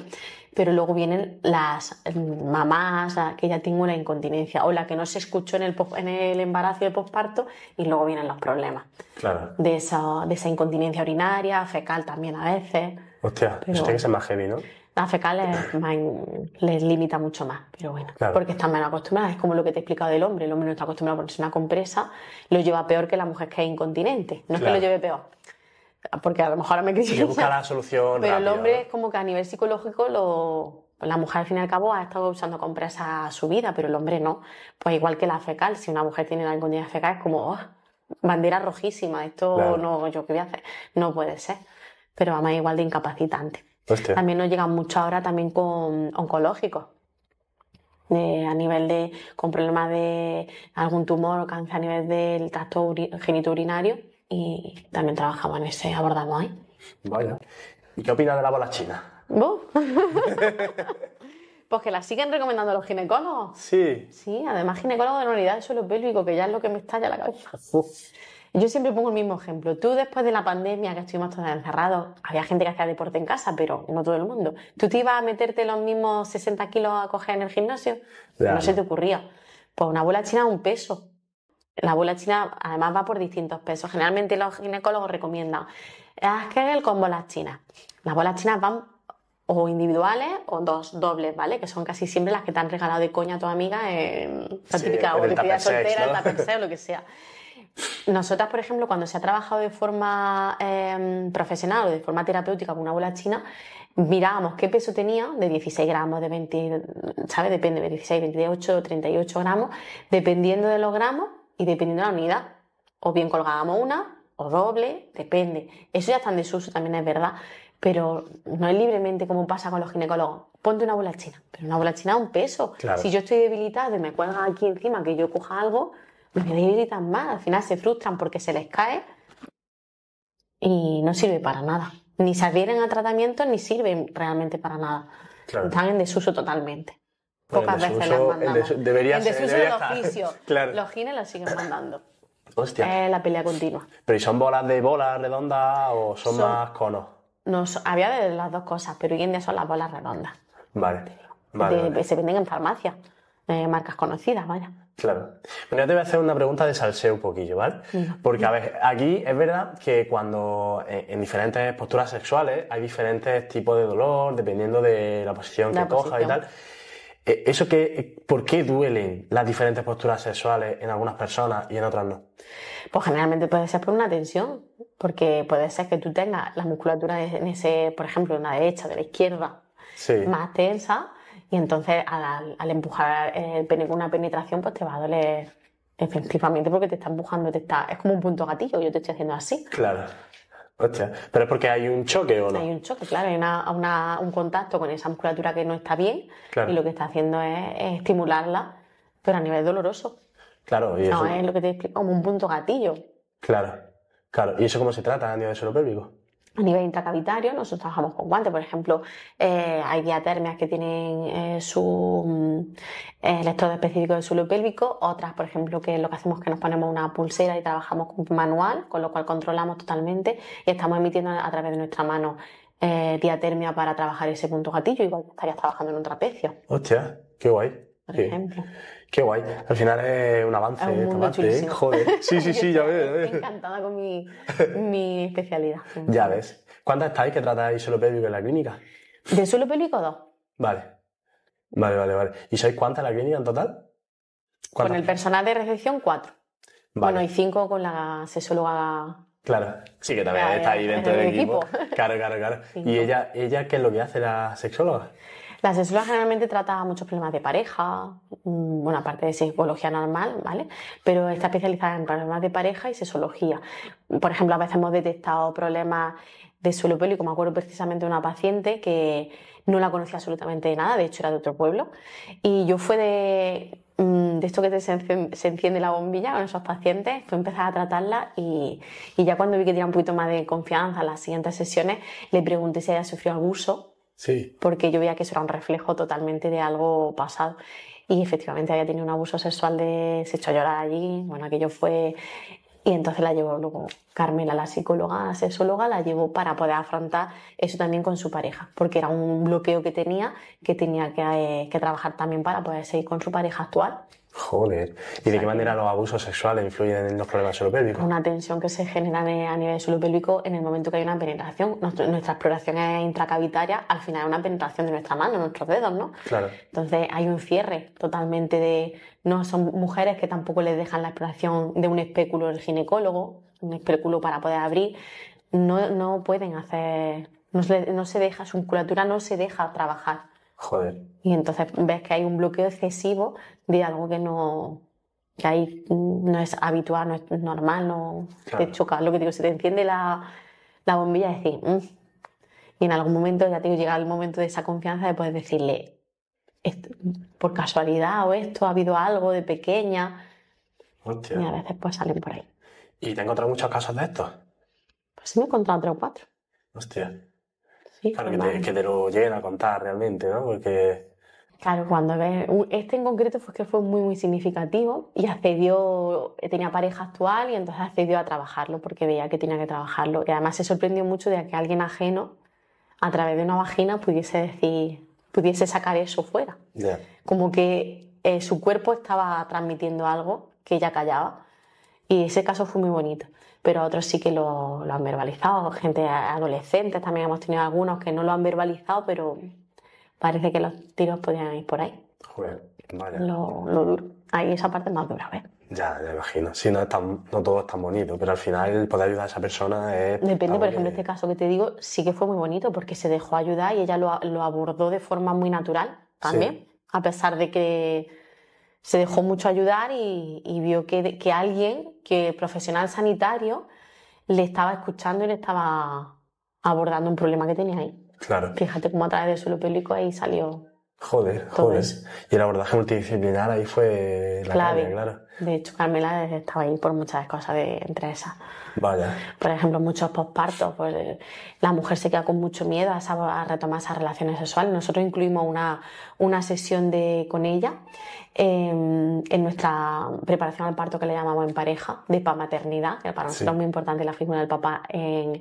pero luego vienen las mamás que ya tienen una incontinencia o la que no se escuchó en el, embarazo de el posparto y luego vienen los problemas claro. de, esa, de esa incontinencia urinaria, fecal también a veces. Hostia, eso tiene que ser más heavy, ¿no? La fecal les limita mucho más, pero bueno, porque están menos acostumbradas. Es como lo que te he explicado del hombre, el hombre no está acostumbrado a ponerse una compresa, lo lleva peor que la mujer que es incontinente. No es que lo lleve peor, porque a lo mejor me busca la solución. Pero el hombre es como que a nivel psicológico pues La mujer al fin y al cabo ha estado usando compresa su vida, pero el hombre no. Pues igual que la fecal, si una mujer tiene la incontinencia fecal es como oh, bandera rojísima, esto no, yo qué voy a hacer, no puede ser. Pero además igual de incapacitante. También nos llegan mucho ahora también con oncológicos. a nivel de, con problemas de algún tumor o cáncer a nivel del tracto genitourinario y también trabajamos en ese abordamos ahí. Vaya. ¿Y qué opinas de la bola china? ¿Vos? pues que la siguen recomendando los ginecólogos. Sí. Sí, además ginecólogo de normalidad, eso es lo pélvico, que ya es lo que me estalla la cabeza. Yo siempre pongo el mismo ejemplo. Tú después de la pandemia que estuvimos todos encerrados, había gente que hacía deporte en casa, pero no todo el mundo. ¿Tú te ibas a meterte los mismos 60 kilos a coger en el gimnasio? No se te ocurría. Pues una bola china un peso. La bola china además va por distintos pesos. Generalmente los ginecólogos recomiendan ah, que el con bolas chinas. Las bolas chinas van o individuales o dos dobles, ¿vale? Que son casi siempre las que te han regalado de coña a tu amiga, en la soltera, lo que sea. Nosotras, por ejemplo, cuando se ha trabajado de forma em, profesional o de forma terapéutica con una bola china, mirábamos qué peso tenía, de 16 gramos, de 20, ¿sabes? Depende, de 16, 28, 38 gramos, dependiendo de los gramos, y dependiendo de la unidad, o bien colgábamos una o doble, depende. Eso ya está en desuso, también es verdad, pero no es libremente como pasa con los ginecólogos. Ponte una bola china, pero una bola china es un peso. Si yo estoy debilitada y me cuelgan aquí encima que yo coja algo, me debilitan más. Al final se frustran porque se les cae y no sirve para nada. Ni se adhieren a tratamientos ni sirven realmente para nada. Están en desuso totalmente. Pocas veces las mandamos. en desuso oficio. Los gines los siguen mandando. Hostia. Es eh, la pelea continua. ¿Pero son bolas de bolas redondas o son, más conos? No, había de las dos cosas, pero hoy en día son las bolas redondas. Vale. Se venden en farmacias, eh, marcas conocidas, vaya. Claro. Bueno, yo te voy a hacer una pregunta de salseo un poquillo, ¿vale? Porque, a ver, aquí es verdad que cuando eh, en diferentes posturas sexuales hay diferentes tipos de dolor, dependiendo de la posición que cojas y tal. Eh, eso que, eh, ¿por qué duelen las diferentes posturas sexuales en algunas personas y en otras no? Pues generalmente puede ser por una tensión, porque puede ser que tú tengas la musculatura en ese, por ejemplo, en la derecha, de la izquierda, más tensa, y entonces al, empujar el pene con una penetración, pues te va a doler efectivamente porque te está empujando, te está, es como un punto gatillo, yo te estoy haciendo así. Claro. Pero es porque hay un choque o no. Hay un choque, claro, hay una, un contacto con esa musculatura que no está bien y lo que está haciendo es, estimularla, pero a nivel doloroso. Claro, y eso... No, es lo que te explico, como un punto gatillo. Claro, claro. ¿Y eso cómo se trata a nivel suelo pélvico? a nivel intracavitario, nosotros trabajamos con guantes, por ejemplo, eh, hay diatermias que tienen eh, su mm, eh, específico del suelo pélvico, otras, por ejemplo, que lo que hacemos es que nos ponemos una pulsera y trabajamos manual, con lo cual controlamos totalmente y estamos emitiendo a través de nuestra mano diatermia para trabajar ese punto gatillo, igual estarías trabajando en un trapecio. Hostia, qué guay. Por ejemplo. Qué guay. Al final es eh, un avance, ah, un eh, Joder. Sí, sí, sí, ya ves. Estoy encantada con mi, especialidad. Ya ves. ¿Cuántas estáis que tratáis suelo en la clínica? De suelo dos. Vale. Vale, vale, vale. ¿Y sois cuántas en la clínica en total? Con el personal de recepción, cuatro. Bueno, y cinco con la sexóloga Claro, sí que también está ahí dentro del equipo. Claro, claro, claro. ¿Y ella, ella qué es lo que hace la sexóloga? La sexóloga generalmente trata muchos problemas de pareja, mm, bueno, aparte de psicología normal, ¿vale? Pero está especializada en problemas de pareja y sexología. Por ejemplo, a veces hemos detectado problemas de suelo pélvico. Me acuerdo precisamente de una paciente que no la conocía absolutamente nada, de hecho era de otro pueblo. Y yo fue de, mm, esto que se, enciende la bombilla con esos pacientes, fue empezar a tratarla y, y ya cuando vi que tenía un poquito más de confianza en las siguientes sesiones, le pregunté si había sufrido abuso Sí. Porque yo veía que eso era un reflejo totalmente de algo pasado. Y efectivamente había tenido un abuso sexual de. se echó a llorar allí. Bueno, aquello fue. Y entonces la llevó luego Carmela, la psicóloga, la sexóloga, la llevó para poder afrontar eso también con su pareja, porque era un bloqueo que tenía, que tenía que eh, trabajar también para poder seguir con su pareja actual Joder. ¿Y de qué manera los abusos sexuales influyen en los problemas pélvico? Una tensión que se genera a nivel pélvico en el momento que hay una penetración. Nuestra exploración es intracavitaria, al final es una penetración de nuestra mano, nuestros dedos, ¿no? Claro. Entonces hay un cierre totalmente de. No son mujeres que tampoco les dejan la exploración de un espéculo del ginecólogo, un espéculo para poder abrir. No, pueden hacer. No se, deja, su curatura no se deja trabajar. Joder. Y entonces ves que hay un bloqueo excesivo de algo que no ahí no es habitual, no es normal, no te choca. Lo que digo, se te enciende la, bombilla, es decir, mm". y en algún momento ya te llega el momento de esa confianza de poder decirle, por casualidad o esto, ha habido algo de pequeña. Hostia. Y a veces pues salen por ahí. ¿Y te has encontrado muchos casos de esto? Pues sí, me he encontrado tres o cuatro. Hostia. claro, que te, que te, lo lleguen a contar realmente, ¿no? Porque Claro, cuando ves, este en concreto fue que fue muy, muy significativo y accedió, tenía pareja actual y entonces accedió a trabajarlo porque veía que tenía que trabajarlo. Y además se sorprendió mucho de que alguien ajeno, a través de una vagina, pudiese decir, pudiese sacar eso fuera. Como que eh, su cuerpo estaba transmitiendo algo que ella callaba. Y ese caso fue muy bonito. Pero otros sí que lo, lo han verbalizado, gente adolescente, también hemos tenido algunos que no lo han verbalizado, pero parece que los tiros podían ir por ahí. Joder, vale. Lo, duro. Ahí esa parte es más dura, ¿ves? Ya, ya imagino. Sí, no, no todo es tan bonito, pero al final poder ayudar a esa persona es... Depende, por ejemplo, este caso que te digo, sí que fue muy bonito porque se dejó ayudar y ella lo, abordó de forma muy natural también, a pesar de que se dejó mucho ayudar y, vio que, que, alguien, que profesional sanitario, le estaba escuchando y le estaba abordando un problema que tenía ahí. Fíjate cómo a través de suelo público ahí salió. Joder, joder. Y el abordaje multidisciplinar ahí fue la clave, claro. De hecho, Carmela estaba ahí por muchas cosas de, entre esas. Vaya. Por ejemplo, muchos postpartos, pues eh, la mujer se queda con mucho miedo a, retomar esas relaciones sexuales. Nosotros incluimos una, una sesión de, con ella em, en nuestra preparación al parto que le llamamos en pareja, de maternidad, que para nosotros es muy importante la figura del papá en,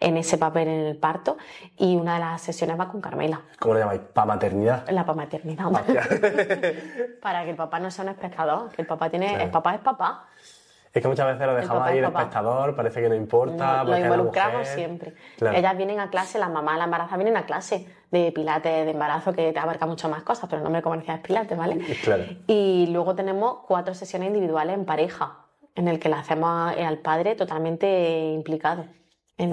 en, ese papel en el parto, y una de las sesiones va con Carmela. ¿Cómo le llamáis? ¿Pamaternidad? La pamaternidad. Ah, para que el papá no sea un espectador, que el papá tiene, el papá es papá. Es que muchas veces lo dejamos ahí de espectador, parece que no importa. lo involucramos siempre. Ellas vienen a clase, la mamá, la embarazada vienen a clase de pilates de embarazo que te abarca mucho más cosas, pero no nombre comercial es pilates, ¿vale? Claro. Y luego tenemos cuatro sesiones individuales en pareja, en el que la hacemos eh, al padre totalmente implicado en,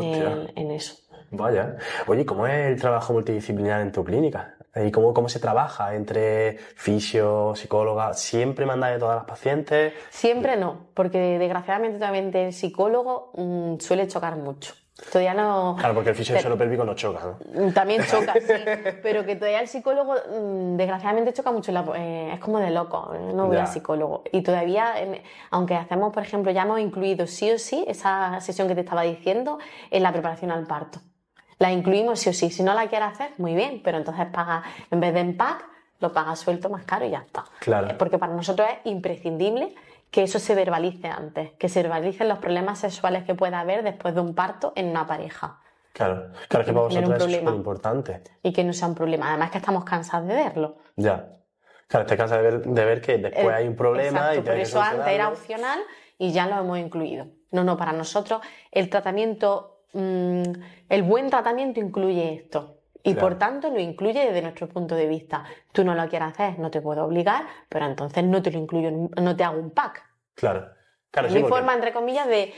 en eso. Vaya. Oye, ¿cómo es el trabajo multidisciplinar en tu clínica? y cómo, se trabaja entre fisio, psicóloga. ¿Siempre mandáis a todas las pacientes? Siempre no, porque desgraciadamente también el psicólogo mm, suele chocar mucho. Todavía no. Claro, porque el fisio solo pélvico no choca, ¿no? Mm, también choca, sí. Pero que todavía el psicólogo, mm, desgraciadamente, choca mucho. Eh, es como de loco, ¿eh? no voy al psicólogo. Y todavía, aunque hacemos, por ejemplo, ya hemos incluido sí o sí esa sesión que te estaba diciendo en la preparación al parto. La incluimos sí o sí. Si no la quiere hacer, muy bien, pero entonces paga, en vez de en pack, lo paga suelto más caro y ya está. Claro. Eh, porque para nosotros es imprescindible que eso se verbalice antes, que se verbalicen los problemas sexuales que pueda haber después de un parto en una pareja. Claro, claro que para vosotros es súper importante. Y que no sea un problema. Además que estamos cansados de verlo. Ya. Claro, te cansado de ver, de ver que después eh, hay un problema y te Por eso antes era opcional y ya lo hemos incluido. No, no, para nosotros el tratamiento Mm, el buen tratamiento incluye esto. Y por tanto lo incluye desde nuestro punto de vista. Tú no lo quieras hacer, no te puedo obligar, pero entonces no te lo incluyo, no te hago un pack. Claro. claro mi forma, entre comillas, de,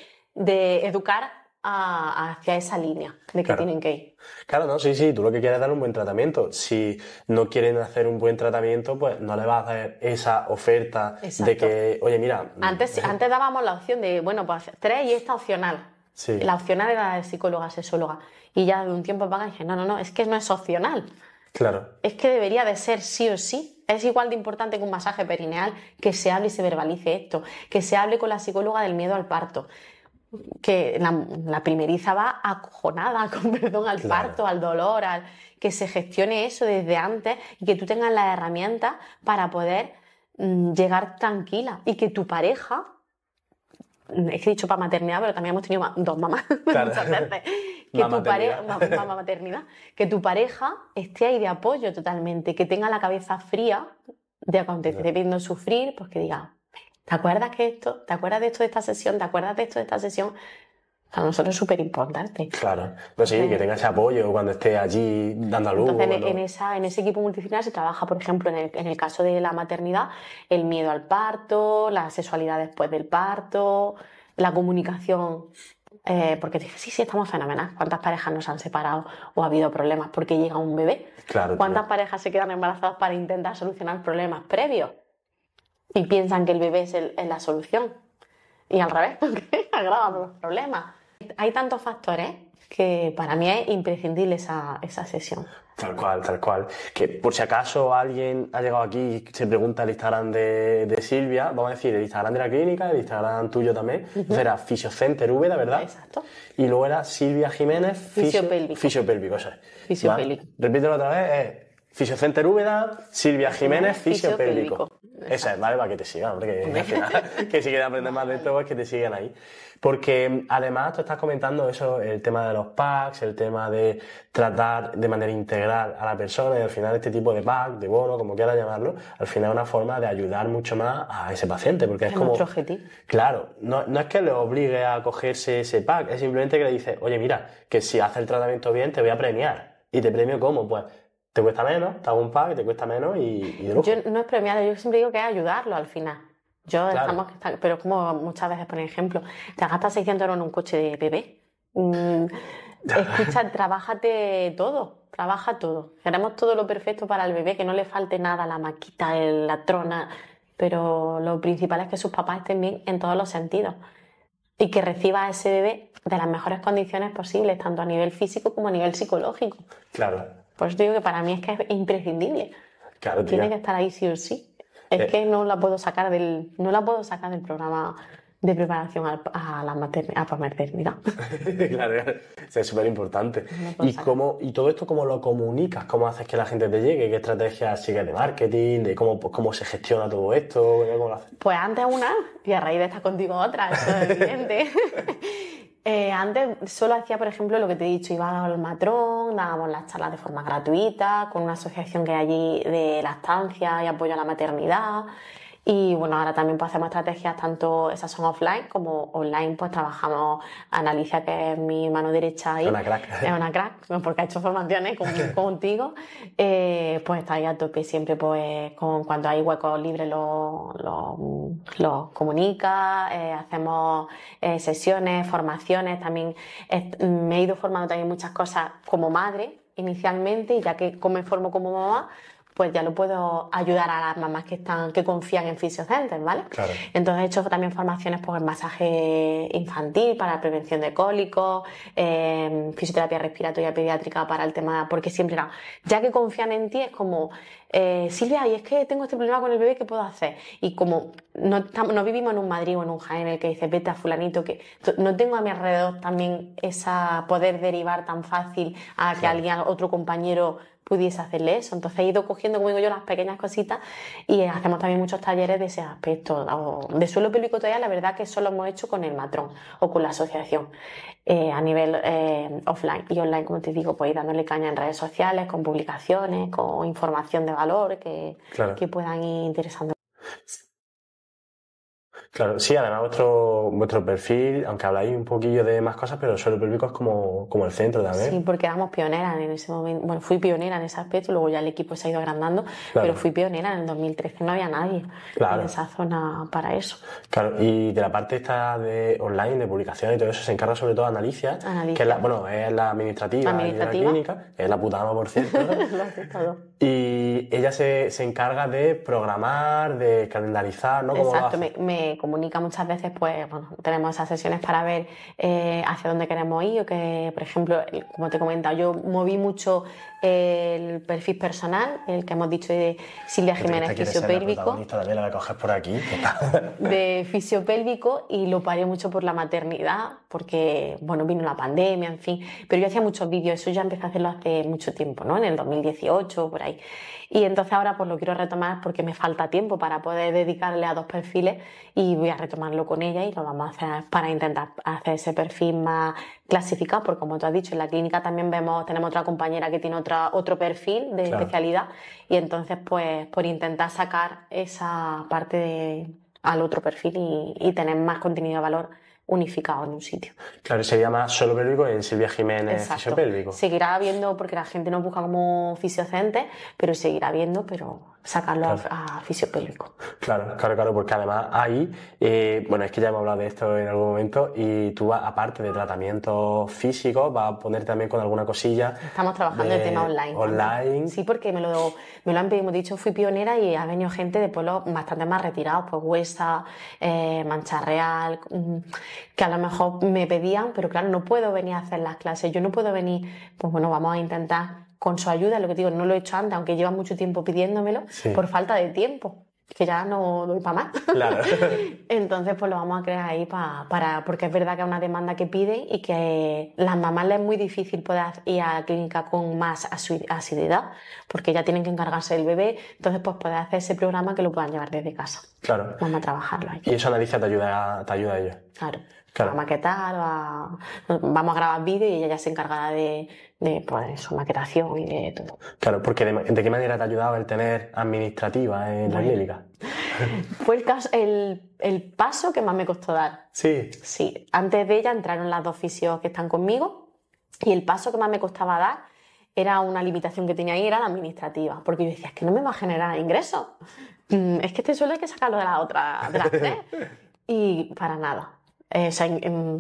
educar hacia esa línea de que tienen que ir. Claro, no, sí, sí, tú lo que quieres es dar un buen tratamiento. Si no quieren hacer un buen tratamiento, pues no le vas a hacer esa oferta de que, oye, mira. Antes, antes dábamos la opción de, bueno, pues tres y esta opcional. La opcional era de psicóloga, sexóloga. Y ya de un tiempo para y dije, no, no, no, es que no es opcional. Claro. Es que debería de ser sí o sí. Es igual de importante que un masaje perineal que se hable y se verbalice esto, que se hable con la psicóloga del miedo al parto, que la, primeriza va acojonada, con perdón, al parto, al dolor, al, que se gestione eso desde antes y que tú tengas las herramientas para poder mm, llegar tranquila y que tu pareja es he dicho para maternidad, pero también hemos tenido dos mamás muchas veces. Que tu pareja, mamá maternidad, que tu pareja esté ahí de apoyo totalmente, que tenga la cabeza fría de acontecer, de viendo sufrir, pues que diga, ¿te acuerdas que esto? ¿Te acuerdas de esto de esta sesión? ¿Te acuerdas de esto de esta sesión? para nosotros es súper importante. Claro, pues que tenga ese apoyo cuando esté allí dando a Entonces, en, esa, en ese equipo multidisciplinar se trabaja, por ejemplo, en el, caso de la maternidad, el miedo al parto, la sexualidad después del parto, la comunicación. Eh, porque sí, sí, estamos fenomenal. ¿Cuántas parejas nos han separado o ha habido problemas porque llega un bebé? Claro, ¿Cuántas parejas se quedan embarazadas para intentar solucionar problemas previos? Y piensan que el bebé es la solución. Y al revés, porque agravan los problemas hay tantos factores que para mí es imprescindible esa, esa sesión. Tal cual, tal cual. Que por si acaso alguien ha llegado aquí y se pregunta el Instagram de, Silvia, vamos a decir, el Instagram de la clínica, el Instagram tuyo también. será pues era verdad. Exacto. Y luego era Silvia Jiménez Fisiopélvico. Fisiopélvico, Fisiopélvico. Repítelo otra vez, es eh, Fisiocenter Silvia Jiménez, fisiopélvico. Esa es, ¿vale? Para que te sigan, porque que, al final, que si quieres aprender más de esto, es pues que te sigan ahí. Porque además tú estás comentando eso, el tema de los packs, el tema de tratar de manera integral a la persona y al final este tipo de pack, de bono, como quieras llamarlo, al final es una forma de ayudar mucho más a ese paciente, porque es, es como... objetivo. Claro, no, no es que le obligue a cogerse ese pack, es simplemente que le dice, oye, mira, que si hace el tratamiento bien te voy a premiar. ¿Y te premio cómo? Pues te cuesta menos, te hago un pack, te cuesta menos y, Yo no es premiar, yo siempre digo que es ayudarlo al final. Yo estamos, pero como muchas veces, por ejemplo, te gastas 600 euros en un coche de bebé. Mm, escucha, trabájate todo, trabaja todo. Queremos todo lo perfecto para el bebé, que no le falte nada, la maquita, la trona, pero lo principal es que sus papás estén bien en todos los sentidos y que reciba a ese bebé de las mejores condiciones posibles, tanto a nivel físico como a nivel psicológico. Claro, por eso digo que para mí es que es imprescindible. Claro, Tiene que estar ahí sí o sí. Es eh. que no la puedo sacar del, no la puedo sacar del programa de preparación a la maternidad, a maternidad. claro, es súper importante. ¿Y, cómo, ¿Y todo esto cómo lo comunicas? ¿Cómo haces que la gente te llegue? ¿Qué estrategias sigues de marketing? ¿De cómo, cómo se gestiona todo esto? ¿Cómo lo haces? Pues antes una y a raíz de estar contigo otra, eso es evidente. Eh, antes solo hacía, por ejemplo, lo que te he dicho, iba al matrón, dábamos las charlas de forma gratuita, con una asociación que hay allí de lactancia y apoyo a la maternidad. Y bueno, ahora también pues hacemos estrategias tanto, esas son offline como online, pues trabajamos, Analicia, que es mi mano derecha ahí. Es una crack. Es una crack, porque ha hecho formaciones contigo. Eh, pues está ahí a tope siempre, pues con, cuando hay huecos libres los lo, lo comunica, eh, hacemos eh, sesiones, formaciones, también me he ido formando también muchas cosas como madre, inicialmente, ya que me formo como mamá, pues ya lo puedo ayudar a las mamás que están, que confían en fisiocentes, ¿vale? Claro. Entonces he hecho también formaciones por pues, el masaje infantil para prevención de cólicos, em, fisioterapia respiratoria pediátrica para el tema, porque siempre ya que confían en ti es como, eh, Silvia, y es que tengo este problema con el bebé, ¿qué puedo hacer? Y como no, no vivimos en un Madrid o en un Jaén en el que dices, vete a fulanito, que no tengo a mi alrededor también esa poder derivar tan fácil a que alguien, otro compañero pudiese hacerle eso. Entonces he ido cogiendo, como digo yo, las pequeñas cositas y hacemos también muchos talleres de ese aspecto. de suelo público todavía, la verdad que solo hemos hecho con el matrón o con la asociación eh, a nivel eh, offline y online, como te digo, pues dándole caña en redes sociales, con publicaciones, con información de valor que, que puedan ir interesando. Claro, sí, además vuestro, vuestro perfil, aunque habláis un poquillo de más cosas, pero el suelo público es como, como el centro también. Sí, porque éramos pioneras en ese momento. Bueno, fui pionera en ese aspecto, luego ya el equipo se ha ido agrandando, pero fui pionera en el 2013, no había nadie en esa zona para eso. Claro, y de la parte esta de online, de publicación y todo eso, se encarga sobre todo Analicia, Analicia. que es la, bueno, es la administrativa, administrativa. la clínica, es la putada por cierto. ¿no? Y ella se, se, encarga de programar, de calendarizar, ¿no? Exacto, me, me, comunica muchas veces, pues, bueno, tenemos esas sesiones para ver eh, hacia dónde queremos ir, o que, por ejemplo, como te he comentado, yo moví mucho el perfil personal, el que hemos dicho de Silvia Jiménez Fisiopélvico. De, la coges por aquí. de fisiopélvico y lo paré mucho por la maternidad, porque bueno, vino la pandemia, en fin. Pero yo hacía muchos vídeos, eso ya empecé a hacerlo hace mucho tiempo, ¿no? En el 2018, por ahí. Y entonces ahora pues lo quiero retomar porque me falta tiempo para poder dedicarle a dos perfiles y voy a retomarlo con ella y lo vamos a hacer para intentar hacer ese perfil más clasificados, porque como tú has dicho, en la clínica también vemos, tenemos otra compañera que tiene otra, otro perfil de especialidad y entonces pues por intentar sacar esa parte al otro perfil y, tener más contenido de valor unificado en un sitio. Claro, se llama solo pélvico en Silvia Jiménez Exacto. Seguirá viendo porque la gente no busca como fisiocente, pero seguirá viendo pero sacarlo a, fisiopédico. Claro, claro, claro, porque además ahí, eh, bueno, es que ya hemos hablado de esto en algún momento, y tú aparte de tratamiento físico, vas a poner también con alguna cosilla. Estamos trabajando el tema online. Online. Sí, porque me lo, me lo han pedido, hemos dicho, fui pionera y ha venido gente de pueblos bastante más retirados, pues Huesa, eh, Mancha Real, mm, que a lo mejor me pedían, pero claro, no puedo venir a hacer las clases, yo no puedo venir, pues bueno, vamos a intentar con su ayuda, lo que digo, no lo he hecho antes, aunque lleva mucho tiempo pidiéndomelo, por falta de tiempo, que ya no doy para más. Claro. Entonces, pues lo vamos a crear ahí para, porque es verdad que es una demanda que piden y que las mamás les es muy difícil poder ir a la clínica con más acididad, porque ya tienen que encargarse del bebé, entonces pues poder hacer ese programa que lo puedan llevar desde casa. Claro. Vamos a trabajarlo ahí. Y eso Analicia te ayuda, te ayuda a ello. Claro. Claro. a maquetar, vamos a grabar vídeo y ella ya se encargaba de, pues, de su maquetación y de todo. Claro, porque de, qué manera te ayudaba el tener administrativa en la Angélica? Fue el, el, paso que más me costó dar. Sí. Sí, antes de ella entraron las dos fisios que están conmigo y el paso que más me costaba dar era una limitación que tenía ahí, era la administrativa, porque yo decía, es que no me va a generar ingresos, mm, es que este sueldo hay que sacarlo de la otra, de las tres, y para nada eh,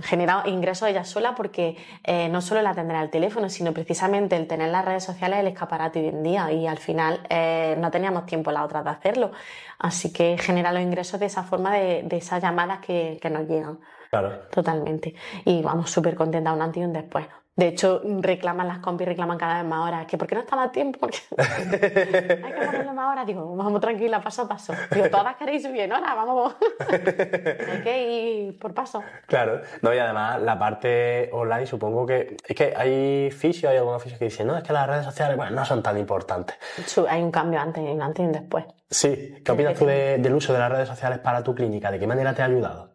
generado ingresos ella sola porque eh, no solo la tendrá el teléfono, sino precisamente el tener las redes sociales el escaparate hoy en día y al final eh, no teníamos tiempo las otras de hacerlo. Así que genera los ingresos de esa forma de, esas llamadas que, que nos llegan. Claro. Totalmente. Y vamos súper contenta un antes y un después. De hecho, reclaman las compis, reclaman cada vez más horas. ¿Que ¿Por qué no está más tiempo? hay que ponerle más horas. Digo, vamos tranquila, paso a paso. Digo, todas queréis bien, ahora vamos. hay que por paso. Claro. No, y además la parte online supongo que... Es que hay fisios, hay algunos fisios que dicen, no, es que las redes sociales bueno, no son tan importantes. Hay un cambio antes, antes y después. Sí. ¿Qué opinas tú del uso de las redes sociales para tu clínica? ¿De qué manera te ha ayudado?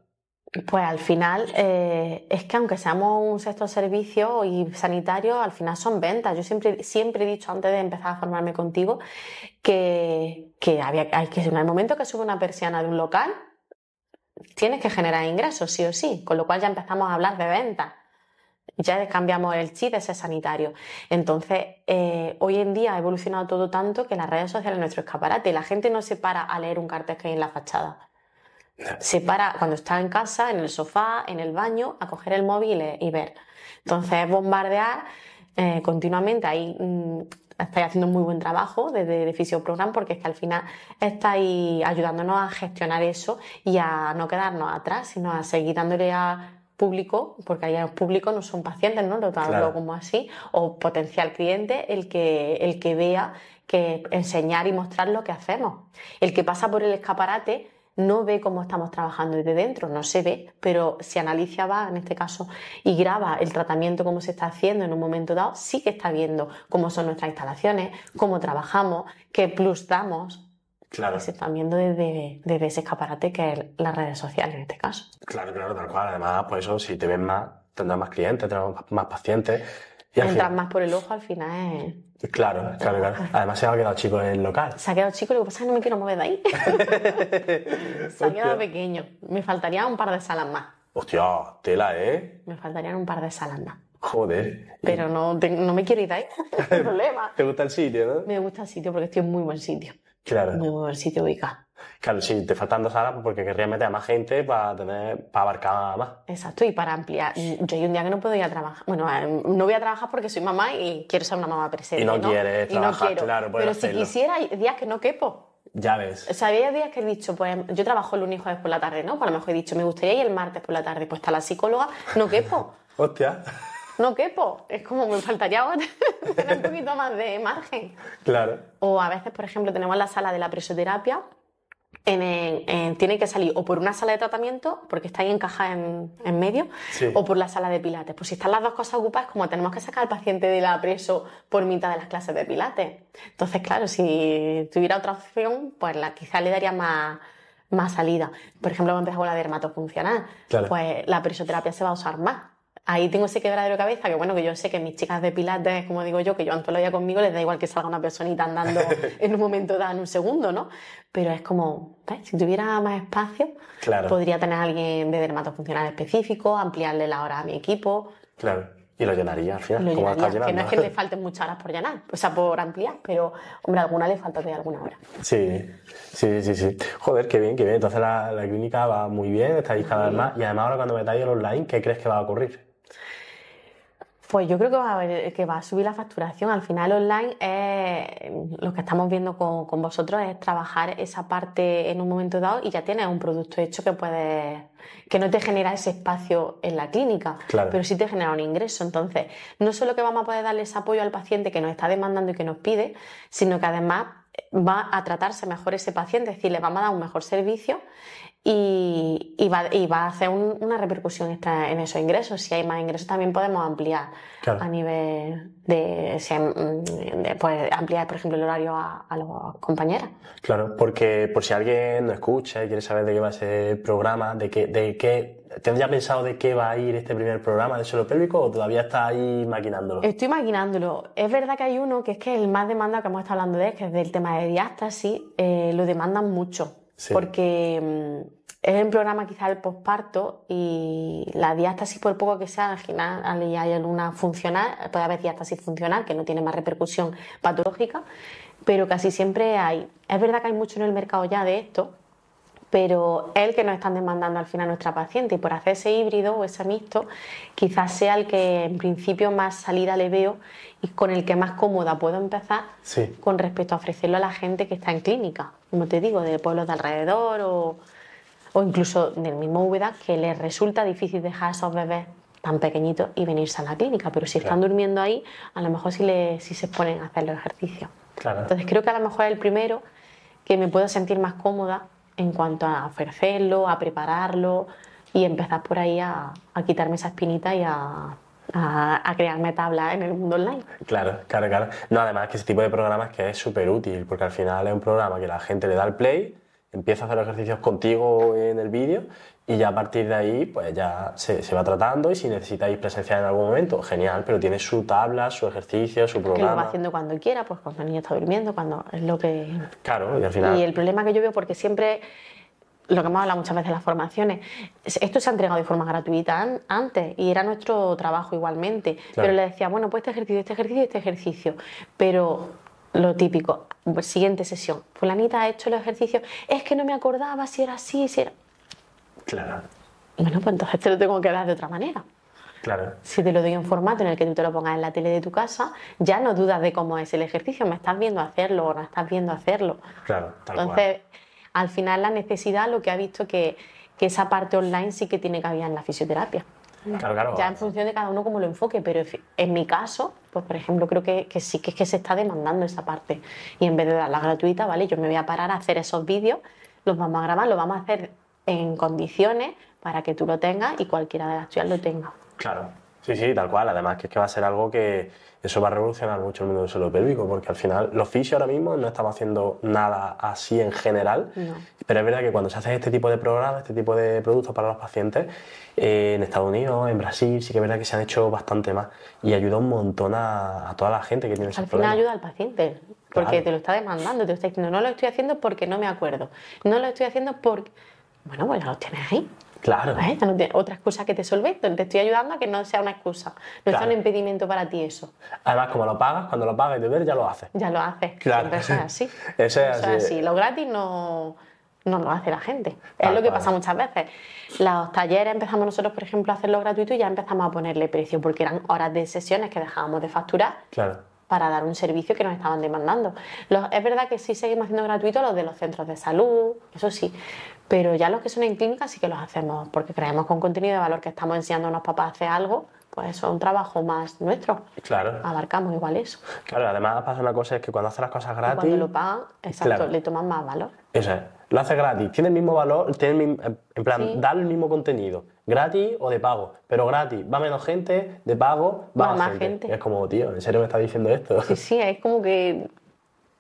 Pues al final, eh, es que aunque seamos un sexto servicio y sanitario, al final son ventas. Yo siempre, siempre he dicho antes de empezar a formarme contigo que, que hay que en el momento que sube una persiana de un local, tienes que generar ingresos, sí o sí. Con lo cual ya empezamos a hablar de ventas. Ya cambiamos el chip de ser sanitario. Entonces, eh, hoy en día ha evolucionado todo tanto que las redes sociales es nuestro escaparate. La gente no se para a leer un cartel que hay en la fachada se para cuando está en casa, en el sofá, en el baño, a coger el móvil y ver. Entonces, bombardear eh, continuamente. Ahí mm, estáis haciendo muy buen trabajo desde de Program porque es que al final estáis ayudándonos a gestionar eso y a no quedarnos atrás, sino a seguir dándole a público, porque ahí el público no son pacientes, ¿no? Lo tanto como así, o potencial cliente, el que, el que vea que enseñar y mostrar lo que hacemos. El que pasa por el escaparate no ve cómo estamos trabajando desde dentro, no se ve, pero si Analicia va, en este caso, y graba el tratamiento como se está haciendo en un momento dado, sí que está viendo cómo son nuestras instalaciones, cómo trabajamos, qué plus damos. Claro. Se está viendo desde, ese escaparate que es las redes sociales en este caso. Claro, claro, tal cual. Además, por pues eso, si te ven más, tendrás más clientes, tendrás más pacientes y Entras más por el ojo, al final es... Claro, claro, claro. Además se ha quedado chico en el local. Se ha quedado chico, lo que pasa es que no me quiero mover de ahí. se ha quedado pequeño. Me faltaría un par de salas más. Hostia, tela, ¿eh? Me faltarían un par de salas más. Joder. Pero no, no me quiero ir de ahí. problema. ¿Te gusta el sitio, no? Me gusta el sitio porque estoy en muy buen sitio. Claro. Muy buen sitio ubicado. Claro, sí, te faltan dos salas porque querría meter a más gente para tener, para abarcar más. Exacto, y para ampliar. Yo hay un día que no puedo ir a trabajar. Bueno, eh, no voy a trabajar porque soy mamá y quiero ser una mamá presente. Y no, quieres trabajar, no quiero. claro, Pero si quisiera, hay días que no quepo. Ya ves. O sea, había días que he dicho, pues yo trabajo el lunes y jueves por la tarde, ¿no? Pues a lo mejor he dicho, me gustaría ir el martes por la tarde, pues está la psicóloga, no quepo. Hostia. No quepo. Es como me faltaría un poquito más de margen. Claro. O a veces, por ejemplo, tenemos la sala de la presoterapia en, que salir o por una sala de tratamiento, porque está ahí encajada en, medio, o por la sala de pilates. Pues si están las dos cosas ocupadas, como tenemos que sacar al paciente de la preso por mitad de las clases de pilates. Entonces, claro, si tuviera otra opción, pues la, quizá le daría más, más salida. Por ejemplo, cuando la dermatofuncional. Pues la presoterapia se va a usar más ahí tengo ese quebradero de cabeza que bueno, que yo sé que mis chicas de pilates, como digo yo, que yo antes lo día conmigo, les da igual que salga una personita andando en un momento dado, en un segundo, ¿no? Pero es como, si tuviera más espacio, podría tener a alguien de dermatofuncional específico, ampliarle la hora a mi equipo. Claro. Y lo llenaría al final. Lo que no es que le falten muchas horas por llenar, o sea, por ampliar, pero, hombre, alguna le falta de alguna hora. Sí, sí, sí, sí. Joder, qué bien, qué bien. Entonces la, clínica va muy bien, está cada vez más. Y además ahora cuando me el online, ¿qué crees que va a ocurrir? Pues yo creo que va, a subir la facturación. Al final online es, eh, lo que estamos viendo con, vosotros es trabajar esa parte en un momento dado y ya tienes un producto hecho que que no te genera ese espacio en la clínica, pero sí te genera un ingreso. Entonces, no solo que vamos a poder darle ese apoyo al paciente que nos está demandando y que nos pide, sino que además va a tratarse mejor ese paciente, es decir, le vamos a dar un mejor servicio y, va, a hacer una repercusión en esos ingresos. Si hay más ingresos también podemos ampliar a nivel de, mm, pues, ampliar, por ejemplo, el horario a, a las compañeras. Claro, porque por si alguien no escucha y quiere saber de qué va a ser el programa, de qué, de qué ¿Tendría pensado de qué va a ir este primer programa de suelo pélvico o todavía está ahí maquinándolo? Estoy maquinándolo. Es verdad que hay uno que es que el más demanda que hemos estado hablando de, que es del tema de diástasis, eh, lo demandan mucho. Sí. Porque mm, es el programa quizá el posparto y la diástasis por poco que sea, al final hay una funcional, puede haber diástasis funcional que no tiene más repercusión patológica, pero casi siempre hay, es verdad que hay mucho en el mercado ya de esto, pero es el que nos están demandando al final nuestra paciente y por hacer ese híbrido o ese mixto quizás sea el que en principio más salida le veo y con el que más cómoda puedo empezar con respecto a ofrecerlo a la gente que está en clínica, como te digo, de pueblos de alrededor o o incluso del mismo Úbeda, que les resulta difícil dejar a esos bebés tan pequeñitos y venirse a la clínica, pero si están durmiendo ahí, a lo mejor sí, se ponen a hacer los ejercicios. Entonces creo que a lo mejor es el primero que me puedo sentir más cómoda en cuanto a ofrecerlo, a prepararlo y empezar por ahí a, quitarme esa espinita y a a, crearme tabla en el mundo online. Claro, claro, claro. No, además que ese tipo de programas que es súper útil, porque al final es un programa que la gente le da el play, empieza a hacer ejercicios contigo en el vídeo y ya a partir de ahí pues ya se, va tratando y si necesitáis presenciar en algún momento, genial, pero tiene su tabla, su ejercicio, su programa. Que lo va haciendo cuando quiera, pues cuando el niño está durmiendo, cuando es lo que... Claro, y al final... Y el problema que yo veo porque siempre... Lo que hemos hablado muchas veces en las formaciones, esto se ha entregado de forma gratuita antes y era nuestro trabajo igualmente, pero le decía, bueno, pues este ejercicio, este ejercicio, este ejercicio, pero lo típico, siguiente sesión, fulanita ha hecho el ejercicio... es que no me acordaba si era así, si era... Claro. Bueno, pues entonces te lo tengo que dar de otra manera. Claro. Si te lo doy en formato en el que tú te lo pongas en la tele de tu casa, ya no dudas de cómo es el ejercicio, me estás viendo hacerlo o no estás viendo hacerlo. Claro, Entonces, al final la necesidad lo que ha visto que, que esa parte online sí que tiene cabida en la fisioterapia. Claro, claro. Ya en función de cada uno como lo enfoque, pero en mi caso, pues por ejemplo, creo que, sí que, es que se está demandando esa parte. Y en vez de darla gratuita, ¿vale? Yo me voy a parar a hacer esos vídeos, los vamos a grabar, los vamos a hacer en condiciones para que tú lo tengas y cualquiera de las tuyas lo tenga. Claro, Sí, sí, tal cual. Además, que es que va a ser algo que eso va a revolucionar mucho el mundo del suelo pélvico, porque al final los fisios ahora mismo no estamos haciendo nada así en general, pero es verdad que cuando se hace este tipo de programas, este tipo de productos para los pacientes, eh, en Estados Unidos, en Brasil, sí que es verdad que se han hecho bastante más y ayuda un montón a, toda la gente que tiene ese Al final ayuda al paciente, porque te lo está demandando, te está diciendo, no lo estoy haciendo porque no me acuerdo, no lo estoy haciendo porque... Bueno, pues ya lo tienes ahí. Claro. ¿Eh? otra excusa que te solvento Te estoy ayudando a que no sea una excusa. No está un impedimento para ti eso. Además, como lo pagas, cuando lo pagas de ver, ya lo haces. Ya lo haces. Claro. es así. eso es así. Lo gratis no, lo hace la gente. es lo que pasa muchas veces. Los talleres empezamos nosotros, por ejemplo, a hacerlo gratuito y ya empezamos a ponerle precio porque eran horas de sesiones que dejábamos de facturar. para dar un servicio que nos estaban demandando. es verdad que sí seguimos haciendo gratuito los de los centros de salud, eso sí, pero ya los que son en clínica sí que los hacemos, porque creemos con contenido de valor que estamos enseñando a los papás a hacer algo, pues eso es un trabajo más nuestro. Claro. Abarcamos igual eso. Claro, además pasa una cosa, es que cuando haces las cosas gratis... Y cuando lo pagan, exacto, le toman más valor. Eso es. Lo hace gratis, tiene el mismo valor, tiene en plan, da el mismo contenido, gratis o de pago, pero gratis, va menos gente, de pago, va, más, gente. Es como, tío, ¿en serio me estás diciendo esto? Sí, sí, es como que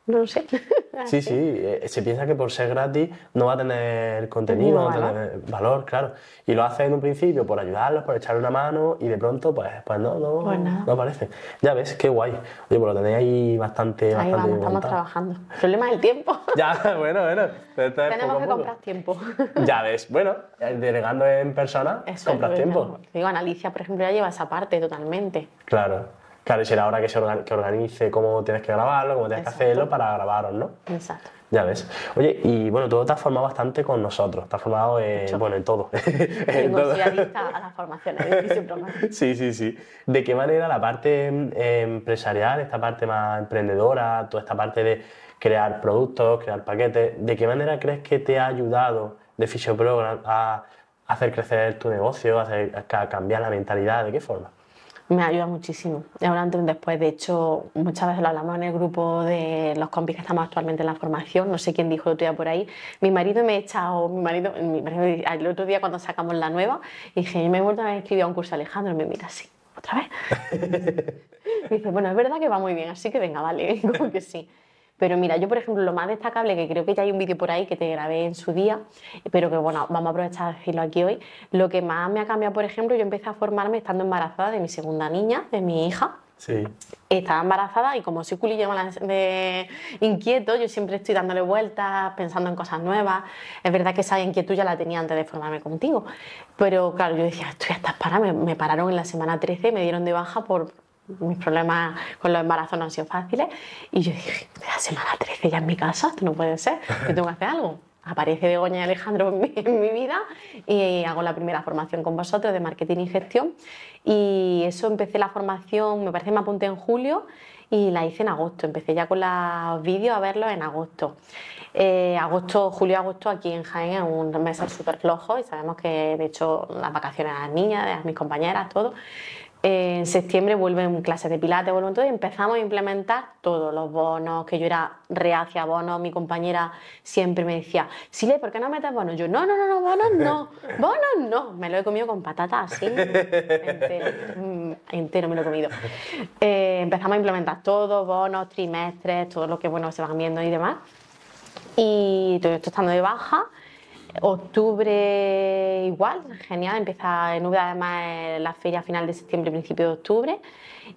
no sé. sí, sí, eh, se piensa que por ser gratis no va a tener contenido, no va a tener valor, claro. Y lo hace en un principio por ayudarlos, por echarle una mano y de pronto, pues, pues no, pues no, aparece. Ya ves, qué guay. Oye, pues lo tenéis ahí bastante, ahí Vamos, estamos trabajando. El problema es el tiempo. ya, bueno, bueno. Tenemos que comprar tiempo. ya ves, bueno, eh, delegando en persona, compras tiempo. Digo, Analicia, por ejemplo, ya lleva esa parte totalmente. Claro. Claro, y será ahora que se organice cómo tienes que grabarlo, cómo tienes que hacerlo para grabaros, ¿no? Exacto. Ya ves. Oye, y bueno, tú te has formado bastante con nosotros, te has formado bueno, en todo. en todo. Adicta a las formaciones, de Sí, sí, sí. ¿De qué manera la parte em, empresarial, esta parte más emprendedora, toda esta parte de crear productos, crear paquetes, ¿de qué manera crees que te ha ayudado de FisioProgram a hacer crecer tu negocio, a cambiar la mentalidad? ¿De qué forma? me ayuda muchísimo. Ahora antes después. De hecho, muchas veces lo hablamos en el grupo de los compis que estamos actualmente en la formación. No sé quién dijo el otro día por ahí. Mi marido me ha echado, mi marido, el otro día cuando sacamos la nueva, dije, me he vuelto a escribir a un curso Alejandro. Y me mira así, otra vez. dice, bueno, es verdad que va muy bien, así que venga, vale, como que sí. Pero mira, yo por ejemplo, lo más destacable, que creo que ya hay un vídeo por ahí que te grabé en su día, pero que bueno, vamos a aprovechar de decirlo aquí hoy, lo que más me ha cambiado, por ejemplo, yo empecé a formarme estando embarazada de mi segunda niña, de mi hija. Sí. Estaba embarazada y como soy culillo de inquieto, yo siempre estoy dándole vueltas, pensando en cosas nuevas. Es verdad que esa inquietud ya la tenía antes de formarme contigo. Pero claro, yo decía, estoy hasta estás para, me, me pararon en la semana 13, me dieron de baja por mis problemas con los embarazos no han sido fáciles. Y yo dije, la semana 13 ya en mi casa, esto no puede ser, que tengo que hacer algo. Aparece Begoña y Alejandro en mi, vida y hago la primera formación con vosotros de marketing y gestión. Y eso empecé la formación, me parece que me apunté en julio y la hice en agosto. Empecé ya con los vídeos a verlos en agosto. Eh, agosto, julio-agosto aquí en Jaén es un mes súper flojo y sabemos que de hecho las vacaciones a las niñas, de mis compañeras, todo en septiembre vuelven clases de pilates, vuelven todo y empezamos a implementar todos los bonos, que yo era reacia a bonos, mi compañera siempre me decía, Sile, ¿por qué no metes bonos? Yo, no, no, no, no, bonos no, bonos no, me lo he comido con patatas así, mm, entero, me lo he comido. Eh, empezamos a implementar todos bonos, trimestres, todo lo que bueno se van viendo y demás. Y todo esto estando de baja, Octubre igual, genial, empieza en además eh, la feria final de septiembre, principio de octubre,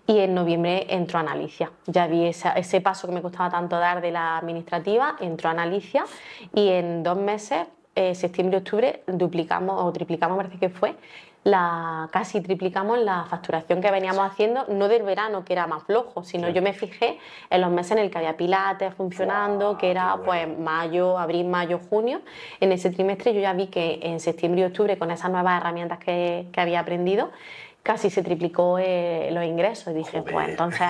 y en noviembre entró a Analicia. Ya vi ese paso que me costaba tanto dar de la administrativa, entró a Analicia y en dos meses, eh, septiembre, octubre, duplicamos o triplicamos, parece que fue, la, casi triplicamos la facturación que veníamos haciendo, no del verano, que era más flojo, sino yo me fijé en los meses en el que había pilates funcionando, que era pues mayo, abril, mayo, junio. En ese trimestre yo ya vi que en septiembre y octubre, con esas nuevas herramientas que, había aprendido, casi se triplicó eh, los ingresos. Y dije, pues entonces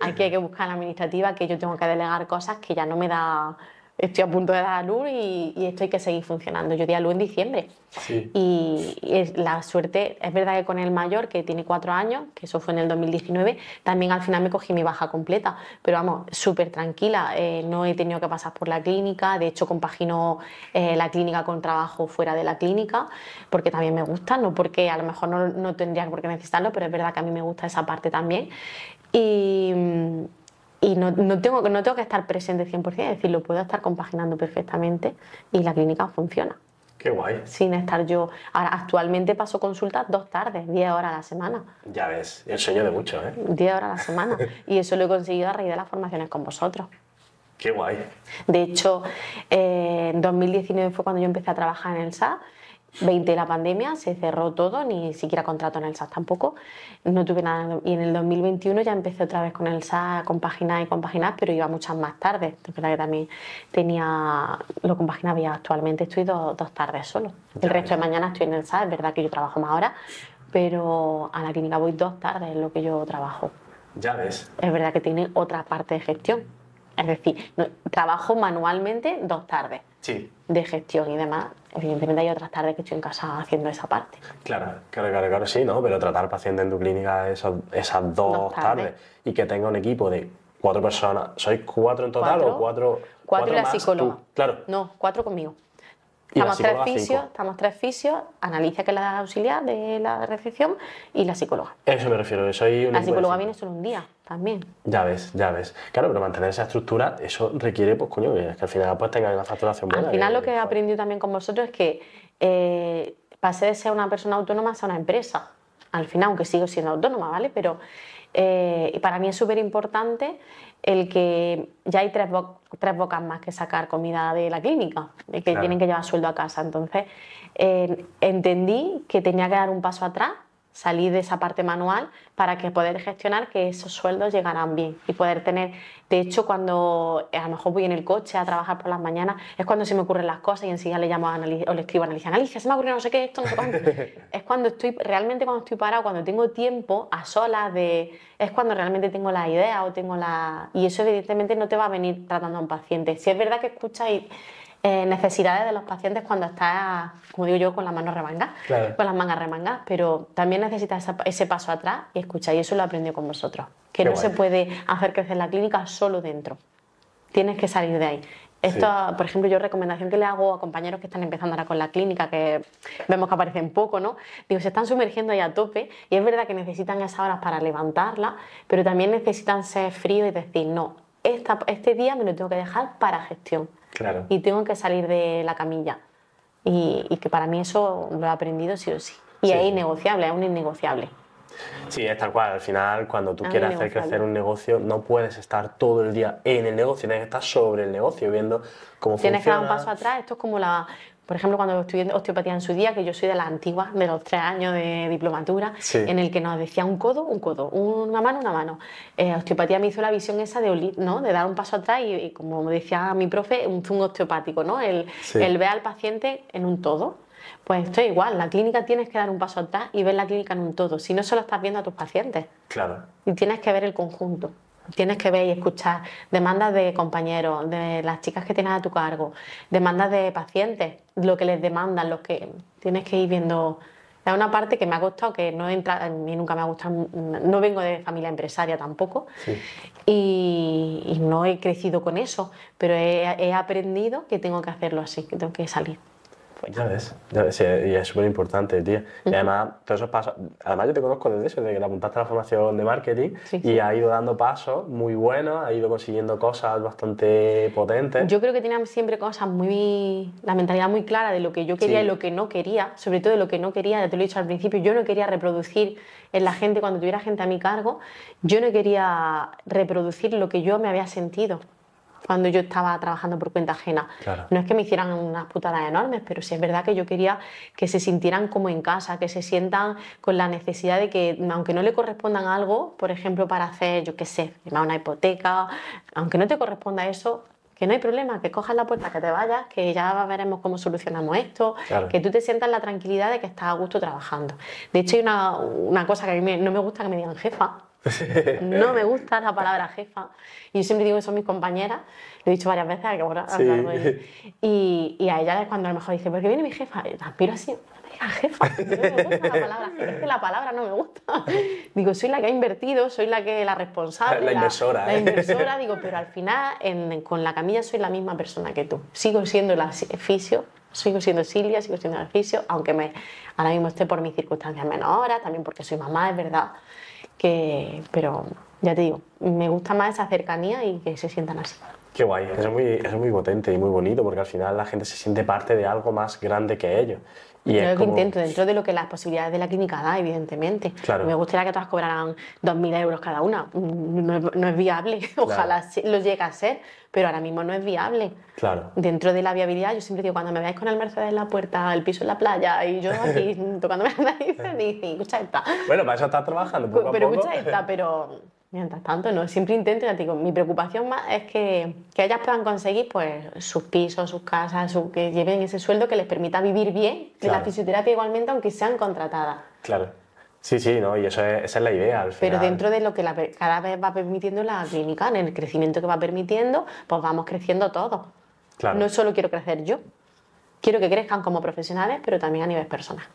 aquí hay que buscar la administrativa, que yo tengo que delegar cosas que ya no me da estoy a punto de dar a luz y, y esto hay que seguir funcionando. Yo di a luz en diciembre. Sí. Y, la suerte, es verdad que con el mayor, que tiene cuatro años, que eso fue en el 2019, también al final me cogí mi baja completa. Pero vamos, súper tranquila. Eh, no he tenido que pasar por la clínica. De hecho, compagino eh, la clínica con trabajo fuera de la clínica, porque también me gusta, no porque a lo mejor no, no tendría por qué necesitarlo, pero es verdad que a mí me gusta esa parte también. Y mm, y no, no, tengo, no tengo que estar presente 100%, es decir, lo puedo estar compaginando perfectamente y la clínica funciona. Qué guay. Sin estar yo. Ahora, actualmente paso consultas dos tardes, 10 horas a la semana. Ya ves, el sueño de muchos, ¿eh? 10 horas a la semana. y eso lo he conseguido a raíz de las formaciones con vosotros. Qué guay. De hecho, eh, en 2019 fue cuando yo empecé a trabajar en el SA 20 la pandemia, se cerró todo, ni siquiera contrato en el SAS tampoco, no tuve nada. Y en el 2021 ya empecé otra vez con el SAS, compaginar y compaginar, pero iba muchas más tardes. Es verdad que también tenía, lo compaginaba y actualmente estoy dos, dos tardes solo. El resto de mañana estoy en el SAS, es verdad que yo trabajo más ahora pero a la clínica voy dos tardes, es lo que yo trabajo. Ya ves. Es verdad que tiene otra parte de gestión. Es decir, trabajo manualmente dos tardes sí. de gestión y demás, evidentemente hay otras tardes que estoy en casa haciendo esa parte. Claro, claro, claro, sí, ¿no? Pero tratar pacientes en tu clínica esas, dos, tardes. y que tenga un equipo de cuatro personas, ¿sois cuatro en total o cuatro? Cuatro, y la psicóloga. Claro. No, cuatro conmigo. Estamos tres, fisios, estamos tres analiza que es la auxiliar de la recepción y la psicóloga. Eso me refiero, La psicóloga viene solo un día también. Ya ves, ya ves. Claro, pero mantener esa estructura, eso requiere, pues coño, que al final pues tenga una facturación buena. Al final lo que he pues aprendido también con vosotros es que eh, pasé de ser una persona autónoma a ser una empresa. Al final, aunque sigo siendo autónoma, ¿vale? Pero eh, para mí es súper importante el que ya hay tres, bocas más que sacar comida de la clínica que tienen que llevar sueldo a casa. Entonces, eh, entendí que tenía que dar un paso atrás salir de esa parte manual para que poder gestionar que esos sueldos llegarán bien y poder tener, de hecho, cuando a lo mejor voy en el coche a trabajar por las mañanas, es cuando se me ocurren las cosas y enseguida le llamo a o le escribo a Analicia, Analicia, se me ocurrió no sé qué, esto, no es cuando estoy, realmente cuando estoy parado, cuando tengo tiempo a solas, de, es cuando realmente tengo la idea o tengo la... Y eso evidentemente no te va a venir tratando a un paciente. Si es verdad que escuchas eh, necesidades de los pacientes cuando estás, como digo yo, con las manos remangas, con las mangas remangas, pero también necesitas ese paso atrás y escuchar, y eso lo aprendió con vosotros, que no se puede hacer crecer la clínica solo dentro, tienes que salir de ahí. Esto, por ejemplo, yo recomendación que le hago a compañeros que están empezando ahora con la clínica, que vemos que aparecen poco, ¿no? Digo, se están sumergiendo ahí a tope y es verdad que necesitan esas horas para levantarla, pero también necesitan ser fríos y decir, no, este día me lo tengo que dejar para gestión. Y tengo que salir de la camilla. Y, que para mí eso lo he aprendido sí o sí. Y es innegociable, es un innegociable. Sí, es tal cual. Al final, cuando tú quieres hacer crecer un negocio, no puedes estar todo el día en el negocio, tienes que estar sobre el negocio, viendo cómo funciona. Tienes que dar un paso atrás. Esto es como la, por ejemplo, cuando estudié osteopatía en su día, que yo soy de las antiguas, de los tres años de diplomatura, en el que nos decía un codo, un codo, una mano, una mano. Eh, osteopatía me hizo la visión esa de ¿no? de dar un paso atrás y, como decía mi profe, un zoom osteopático, ¿no? el, ver al paciente en un todo. Pues esto es igual, la clínica tienes que dar un paso atrás y ver la clínica en un todo, si no solo estás viendo a tus pacientes. Claro. Y tienes que ver el conjunto tienes que ver y escuchar demandas de compañeros, de las chicas que tienes a tu cargo, demandas de pacientes, lo que les demandan, lo que tienes que ir viendo. Es una parte que me ha costado, que no entra, a mí nunca me ha gustado, no vengo de familia empresaria tampoco y, no he crecido con eso, pero he, he aprendido que tengo que hacerlo así, que tengo que salir. Ya ves, ya ves, y es súper importante, tío. Y además, además yo te conozco desde eso, desde que te apuntaste a la formación de marketing y ha ido dando pasos muy buenos, ha ido consiguiendo cosas bastante potentes. Yo creo que tenía siempre cosas muy, la mentalidad muy clara de lo que yo quería y lo que no quería, sobre todo de lo que no quería, ya te lo he dicho al principio, yo no quería reproducir en la gente, cuando tuviera gente a mi cargo, yo no quería reproducir lo que yo me había sentido cuando yo estaba trabajando por cuenta ajena. No es que me hicieran unas putadas enormes, pero sí es verdad que yo quería que se sintieran como en casa, que se sientan con la necesidad de que, aunque no le correspondan algo, por ejemplo, para hacer, yo qué sé, una hipoteca, aunque no te corresponda eso, que no hay problema, que cojas la puerta, que te vayas, que ya veremos cómo solucionamos esto, que tú te sientas la tranquilidad de que estás a gusto trabajando. De hecho, hay una, cosa que a mí no me gusta que me digan jefa, no me gusta la palabra jefa. Y yo siempre digo eso son mis compañeras, lo he dicho varias veces, que y, y, a ella es cuando a lo mejor dice, ¿por qué viene mi jefa? Y la así, no jefa, la palabra, no me gusta. Digo, soy la que ha invertido, soy la que la responsable. La inversora. ¿eh? inversora, digo, pero al final con la camilla soy la misma persona que tú. Sigo siendo la fisio, sigo siendo Silvia, sigo siendo el fisio, aunque me, ahora mismo esté por mis circunstancias menores, también porque soy mamá, es verdad que, pero ya te digo, me gusta más esa cercanía y que se sientan así. Qué guay, es muy, es muy potente y muy bonito porque al final la gente se siente parte de algo más grande que ellos. Y intento, dentro de lo que las posibilidades de la clínica da, evidentemente. Me gustaría que todas cobraran 2.000 euros cada una. Mm, no, es viable, ojalá lo llegue a ser, pero ahora mismo no es viable. Dentro de la viabilidad, yo siempre digo, cuando me veáis con el Mercedes en la puerta, el piso en la playa, y yo aquí tocándome la nariz, dice, escucha esta. Bueno, para eso estás trabajando, poco a poco. Pero escucha esta, pero Mientras tanto, no, siempre intento, ya digo, mi preocupación más es que, ellas puedan conseguir pues, sus pisos, sus casas, que lleven ese sueldo que les permita vivir bien en la fisioterapia igualmente, aunque sean contratadas. Claro. Sí, sí, no, y eso es, esa es la idea. Al final. Pero dentro de lo que cada vez va permitiendo la clínica, en el crecimiento que va permitiendo, pues vamos creciendo todos. Claro. No solo quiero crecer yo, quiero que crezcan como profesionales, pero también a nivel personal.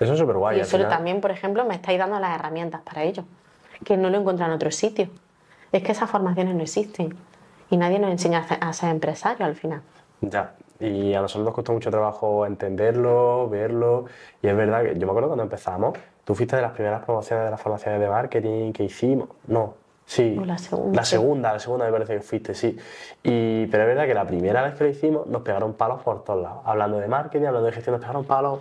Eso es súper guay. Y eso también, por ejemplo, me estáis dando las herramientas para ello que no lo encuentran en otro sitio. Es que esas formaciones no existen y nadie nos enseña a ser empresario al final. Ya, y a nosotros nos costó mucho trabajo entenderlo, verlo, y es verdad que yo me acuerdo cuando empezamos, tú fuiste de las primeras promociones de las formaciones de marketing que hicimos, no, sí, la segunda. la segunda, la segunda me parece que fuiste, sí, y, pero es verdad que la primera vez que lo hicimos nos pegaron palos por todos lados, hablando de marketing, hablando de gestión, nos pegaron palos,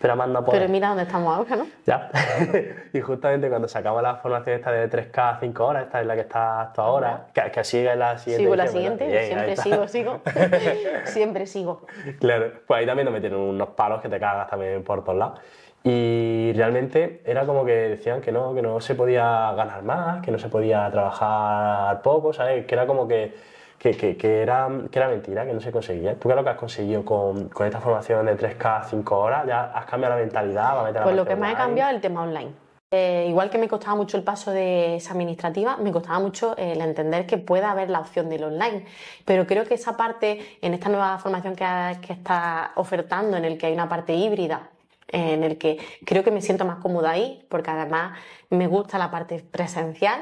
pero Pero mira dónde estamos ahora, ¿no? Ya. y justamente cuando se acaba la formación esta de 3K 5 horas, esta es la que está hasta ahora, que, que sigue la siguiente. Sigo la siguiente, siempre sigo, sigo. siempre sigo. Claro, pues ahí también nos metieron unos palos que te cagas también por todos lados. Y realmente era como que decían que no, que no se podía ganar más, que no se podía trabajar poco, ¿sabes? Que era como que que, era, que era mentira, que no se conseguía. ¿Tú qué es lo que has conseguido con, con esta formación de 3K, 5 horas? ¿Ya has cambiado la mentalidad? a meter pues lo que más he cambiado es el tema online. Eh, igual que me costaba mucho el paso de esa administrativa, me costaba mucho el entender que pueda haber la opción del online. Pero creo que esa parte, en esta nueva formación que, que está ofertando, en el que hay una parte híbrida, en el que creo que me siento más cómoda ahí, porque además me gusta la parte presencial.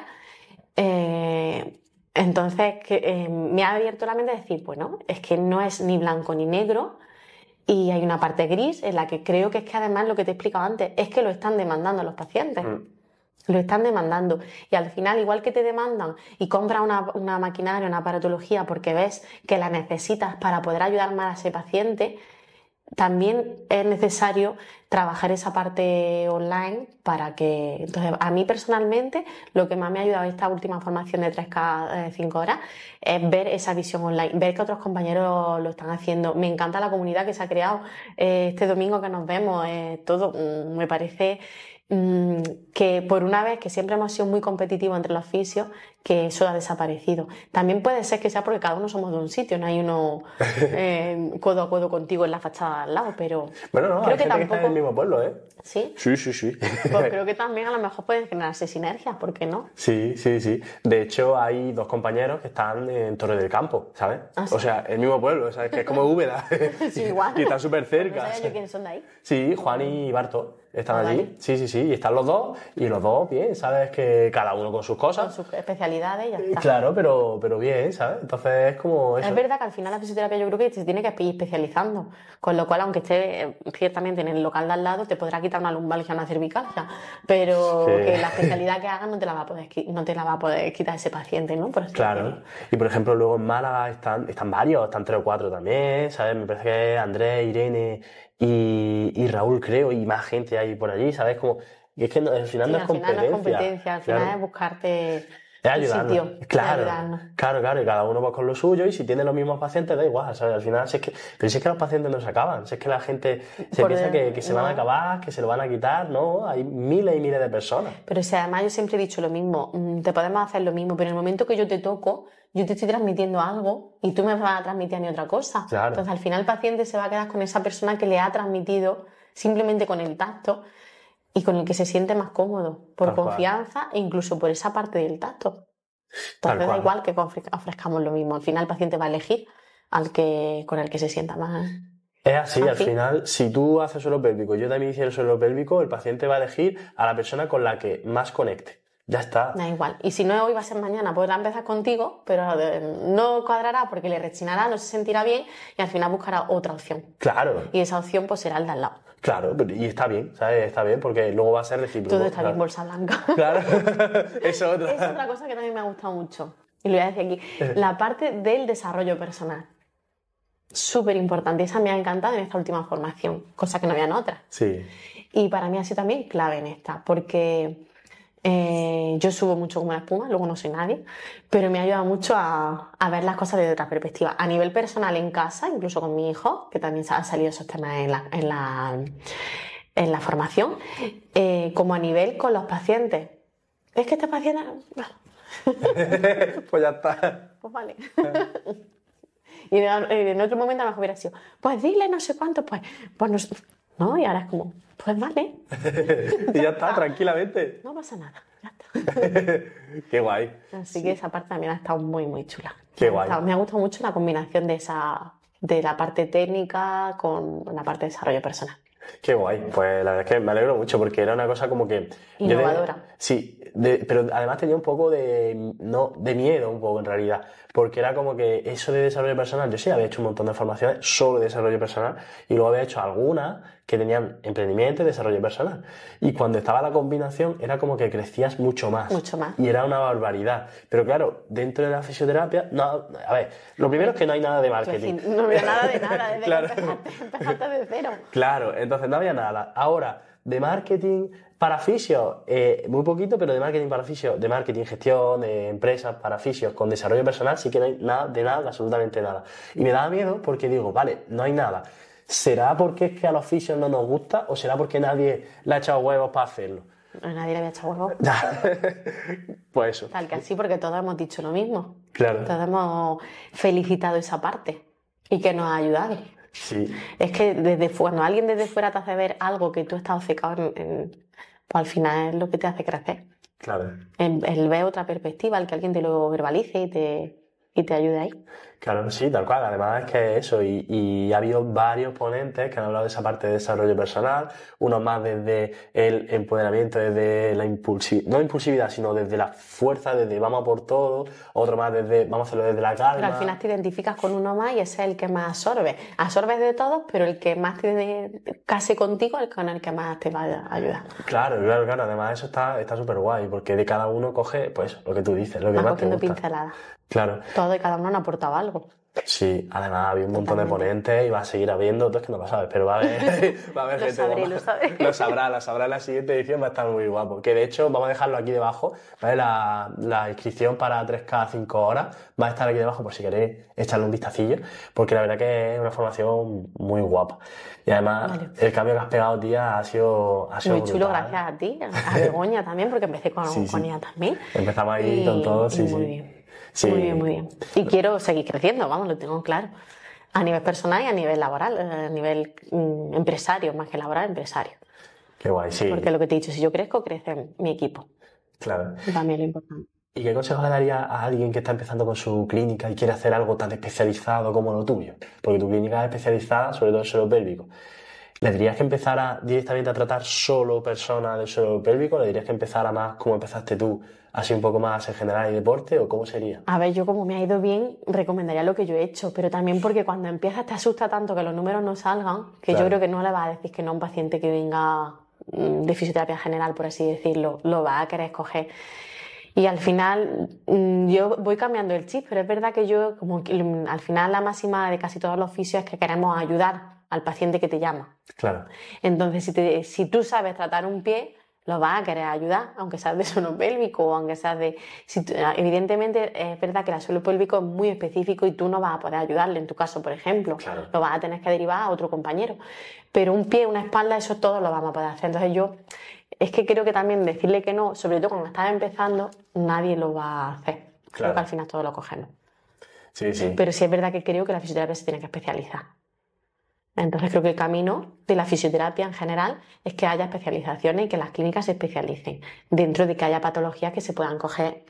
Eh, entonces eh, me ha abierto la mente a decir, bueno, es que no es ni blanco ni negro y hay una parte gris en la que creo que es que además lo que te he explicado antes es que lo están demandando los pacientes. Mm. Lo están demandando. Y al final, igual que te demandan y compras una, una maquinaria, una aparatología porque ves que la necesitas para poder ayudar más a ese paciente, también es necesario trabajar esa parte online para que... Entonces, a mí personalmente, lo que más me ha ayudado esta última formación de 3K 5 eh, horas es ver esa visión online, ver que otros compañeros lo están haciendo. Me encanta la comunidad que se ha creado eh, este domingo que nos vemos, eh, todo mm, me parece Mm, que por una vez que siempre hemos sido muy competitivos entre los oficios, que eso ha desaparecido. También puede ser que sea porque cada uno somos de un sitio, no hay uno eh, codo a codo contigo en la fachada al lado, pero bueno, no, creo que tampoco... Que está en el mismo pueblo, ¿eh? Sí. Sí, sí, Pues creo que también a lo mejor pueden generarse sinergias, ¿por qué no? Sí, sí, sí. De hecho, hay dos compañeros que están en Torre del Campo, ¿sabes? Ah, o sea, el mismo pueblo, ¿sabes? Que es como Úbeda. sí, igual. Y están súper cerca. sabes quiénes son de ahí. Sí, Juan y Barto. Están ah, allí. Sí, sí, sí. Y están los dos. Y los dos, bien, ¿sabes? Que cada uno con sus cosas. Con sus especialidades y ya eh, está. Claro, pero, pero bien, ¿sabes? Entonces es como. Eso. Es verdad que al final la fisioterapia yo creo que se tiene que ir especializando. Con lo cual, aunque esté eh, ciertamente en el local de al lado, te podrá quitar una lumbalgia, una cervicalgia. Pero que la especialidad que hagas no te la va a poder, no te la va a poder quitar ese paciente, ¿no? claro. Y por ejemplo, luego en Málaga están, están varios, están tres o cuatro también, ¿sabes? Me parece que Andrés, Irene y, y Raúl, creo, y más gente hay por allí, ¿sabes? Como, y es que al final no es competencia. Al no es competencia, al final es buscarte es Sitio, claro, claro, claro, y cada uno va con lo suyo y si tiene los mismos pacientes da igual, ¿sabes? Al final, si es que, pero que los pacientes no se acaban, si es que la gente se piensa que, que, se van a acabar, que se lo van a quitar, no, hay miles y miles de personas. Pero si además yo siempre he dicho lo mismo, mm, te podemos hacer lo mismo, pero en el momento que yo te toco, yo te estoy transmitiendo algo y tú me vas a transmitir a mí otra cosa. Entonces, al final el paciente se va a quedar con esa persona que le ha transmitido simplemente con el tacto y con el que se siente más cómodo, por confianza e incluso por esa parte del tacto. Entonces, da igual que ofrezcamos lo mismo. Al final el paciente va a elegir al que, con el que se sienta más. Es así, al final, si tú haces suelo pélvico, yo también hice el suelo pélvico, el paciente va a elegir a la persona con la que más conecte. Ya está. Da igual. Y si no hoy, va a ser mañana. Podrá empezar contigo, pero eh, no cuadrará porque le rechinará, no se sentirá bien y al final buscará otra opción. Claro. Y esa opción pues será el de al lado. Claro, y está bien, ¿sabes? Está bien porque luego va a ser recíproco. Todo está bien, bolsa blanca. Claro, es otra. Es otra cosa que también me ha gustado mucho. Y lo voy a decir aquí. La parte del desarrollo personal. Súper importante. Esa me ha encantado en esta última formación, cosa que no había en otra. Sí. Y para mí ha sido también clave en esta, porque eh, yo subo mucho como la espuma, luego no soy nadie, pero me ha ayudado mucho a, ver las cosas desde otra perspectiva. A nivel personal en casa, incluso con mi hijo, que también ha salido esos temas en la, formación, eh, como a nivel con los pacientes. Es que este paciente... pues ya está. Pues vale. y en, otro momento a lo mejor hubiera sido, pues dile no sé cuánto, pues, pues no ¿no? Y ahora es como, pues vale. y ya está, tranquilamente. No pasa nada, ya está. Qué guay. Así que esa parte también ha estado muy, muy chula. Qué guay. me ha gustado mucho la combinación de esa de la parte técnica con la parte de desarrollo personal. Qué guay, pues la verdad es que me alegro mucho porque era una cosa como que... Innovadora. sí, pero además tenía un poco de, no, de miedo, un poco en realidad, porque era como que eso de desarrollo personal, yo sí había hecho un montón de formaciones solo de desarrollo personal y luego había hecho algunas que tenían emprendimiento y desarrollo personal. Y cuando estaba la combinación era como que crecías mucho más. Mucho más. Y era una barbaridad. Pero claro, dentro de la fisioterapia, no, a ver, lo primero es que no hay nada de marketing. no había nada de nada, ¿eh? desde empezaste de cero. Claro, entonces no había nada. Ahora, de marketing, para fisios, eh, muy poquito, pero de marketing para de marketing, gestión, de eh, empresas, para fisios, con desarrollo personal, sí que no hay nada, de nada, absolutamente nada. Y me daba miedo porque digo, vale, no hay nada. ¿Será porque es que a los fisios no nos gusta o será porque nadie le ha echado huevos para hacerlo? nadie le había echado huevos. pues eso. Tal que así, porque todos hemos dicho lo mismo. Claro. Todos hemos felicitado esa parte y que nos ha ayudado. Sí. Es que desde cuando alguien desde fuera te hace ver algo que tú has estado secado en pues al final es lo que te hace crecer. Claro. Em, el, ver otra perspectiva, el que alguien te lo verbalice y te, y te ayude ahí. Claro, sí, tal cual. Además es que eso, y, ha habido varios ponentes que han hablado de esa parte de desarrollo personal, uno más desde el empoderamiento, desde la impulsividad, no impulsividad, sino desde la fuerza, desde vamos por todo, otro más desde vamos a hacerlo desde la calma. Pero al final te identificas con uno más y ese es el que más absorbe. Absorbes de todos, pero el que más tiene casi contigo es con el que más te va a ayudar. Claro, claro, claro. Además eso está súper guay, porque de cada uno coge, pues, lo que tú dices, lo que más, te gusta. Claro. Todo y cada uno nos aportaba algo. Sí, además había un montón de ponentes y va a seguir habiendo, tú es que no lo sabes, pero va a haber, lo gente. Sabré, lo, sabré. lo sabrá, la sabrá en la siguiente edición, va a estar muy guapo. Que de hecho, vamos a dejarlo aquí debajo, ¿vale? La, inscripción para 3K 5 horas va a estar aquí debajo por si queréis echarle un vistacillo, porque la verdad que es una formación muy guapa. Y además, el cambio que has pegado, tía, ha sido. Ha sido muy chulo, gracias a ti, a Begoña también, porque empecé con, ella también. Empezamos ahí con todo, sí, muy Bien. Muy bien, muy bien. Y quiero seguir creciendo, vamos, lo tengo claro. A nivel personal y a nivel laboral, eh, a nivel mm, empresario, más que laboral, empresario. Qué guay, sí. Porque lo que te he dicho, si yo crezco, crece mi equipo. Claro. También lo importante. ¿Y qué consejo le daría a alguien que está empezando con su clínica y quiere hacer algo tan especializado como lo tuyo? Porque tu clínica es especializada sobre todo en suelo pélvico. ¿Le dirías que empezara directamente a tratar solo personas del suelo pélvico? ¿Le dirías que empezara más como empezaste tú, así un poco más en general y deporte? ¿O cómo sería? A ver, yo como me ha ido bien, recomendaría lo que yo he hecho, pero también porque cuando empiezas te asusta tanto que los números no salgan, que yo creo que no le vas a decir que no a un paciente que venga mm, de fisioterapia general, por así decirlo, lo va a querer escoger. Y al final mm, yo voy cambiando el chip, pero es verdad que yo, como mm, al final la máxima de casi todos los fisios es que queremos ayudar al paciente que te llama. Claro. Entonces, si, tú sabes tratar un pie, lo vas a querer ayudar, aunque seas de suelo pélvico aunque seas de... Ah, evidentemente es verdad que el suelo pélvico es muy específico y tú no vas a poder ayudarle, en tu caso, por ejemplo, lo vas a tener que derivar a otro compañero. Pero un pie, una espalda, eso todo lo vamos a poder hacer. Entonces yo es que creo que también decirle que no, sobre todo cuando estás empezando, nadie lo va a hacer. Claro. Creo que al final todos lo cogemos. Sí, sí. Pero sí es verdad que creo que la fisioterapia se tiene que especializar. Entonces creo que el camino de la fisioterapia en general es que haya especializaciones y que las clínicas se especialicen dentro de que haya patologías que se puedan coger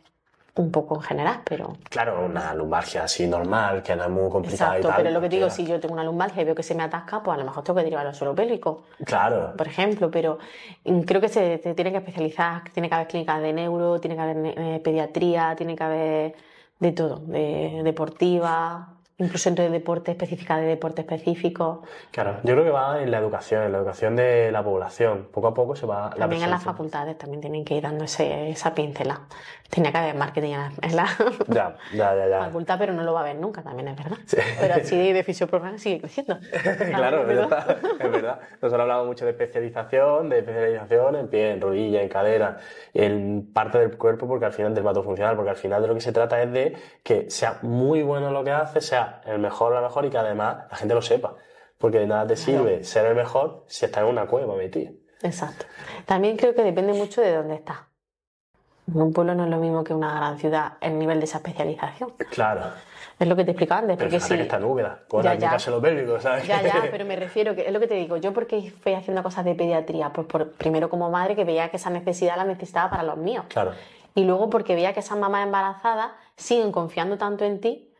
un poco en general, pero... Claro, una lumbalgia así normal, que no es muy complicada Exacto, pero lo que digo, si yo tengo una lumbalgia y veo que se me atasca, pues a lo mejor tengo que derivarlo al suelo pélvico. Claro. Por ejemplo, pero mm, creo que se tiene que especializar, tiene que haber clínicas de neuro, tiene que haber eh, pediatría, tiene que haber de todo, de deportiva... Incluso entre deporte específica de deporte específico. Claro, yo creo que va en la educación, en la educación de la población. Poco a poco se va... También en las facultades también tienen que ir dando ese, esa pincelada tenía que haber marketing en la, facultad, pero no lo va a ver nunca, también es verdad. Pero así de fisioprograma sigue creciendo. claro, es verdad. Nos han hablado mucho de especialización, de especialización en pie, en rodilla, en cadera, en parte del cuerpo, porque al final del todo funcional, porque al final de lo que se trata es de que sea muy bueno lo que hace, sea el mejor, la mejor y que además la gente lo sepa. Porque de nada te sirve ser el mejor si estás en una cueva metido. Exacto. También creo que depende mucho de dónde estás. Un pueblo no es lo mismo que una gran ciudad, el nivel de esa especialización. Claro. Es lo que te explicaba antes. Pero que está en con ya, ya. Ya, ya, pero me refiero, es lo que te digo. Yo, porque fui haciendo cosas de pediatría? Pues por, primero como madre que veía que esa necesidad la necesitaba para los míos. Claro. Y luego porque veía que esas mamás embarazadas siguen confiando tanto en ti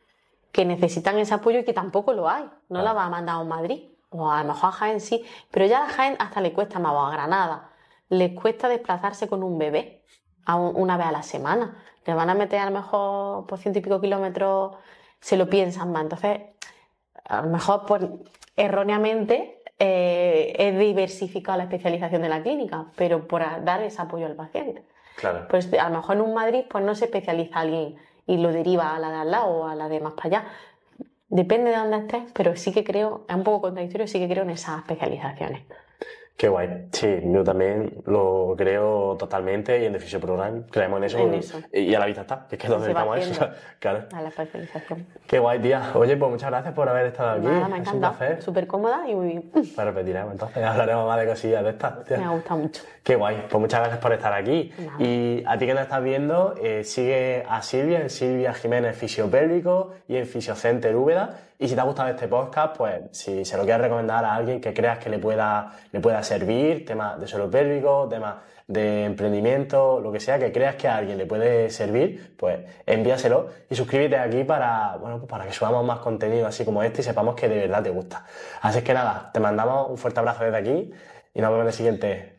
que necesitan ese apoyo y que tampoco lo hay. No la va a mandar a Madrid o a lo mejor a Jaén sí, pero ya a Jaén hasta le cuesta más a Granada. Le cuesta desplazarse con un bebé una vez a la semana. Le van a meter a lo mejor por pues, ciento y pico kilómetros, se lo piensan más. Entonces, a lo mejor pues, erróneamente es eh, diversificada la especialización de la clínica, pero por dar ese apoyo al paciente. Claro. Pues a lo mejor en un Madrid pues no se especializa alguien y lo deriva a la de al lado o a la de más para allá. Depende de dónde estés, pero sí que creo, es un poco contradictorio, sí que creo en esas especializaciones. Qué guay. Sí, yo también lo creo totalmente y en fisioprogram Program creemos en eso, Y, a la vista está, que es que donde estamos claro. A la especialización. Qué guay, tía. Oye, pues muchas gracias por haber estado aquí. Nada, me encanta. Súper cómoda y muy bien. Pues repetiremos, entonces hablaremos más de cosillas de estas. Me ha gustado mucho. Qué guay. Pues muchas gracias por estar aquí. Y a ti que nos estás viendo, eh, sigue a Silvia en Silvia Jiménez Fisiopélvico y en Fisiocenter Úbeda y si te ha gustado este podcast, pues si se lo quieres recomendar a alguien que creas que le pueda, le pueda servir, temas de suelo pérdico, temas de emprendimiento, lo que sea, que creas que a alguien le puede servir, pues envíaselo y suscríbete aquí para, pues para que subamos más contenido así como este y sepamos que de verdad te gusta. Así es que nada, te mandamos un fuerte abrazo desde aquí y nos vemos en el siguiente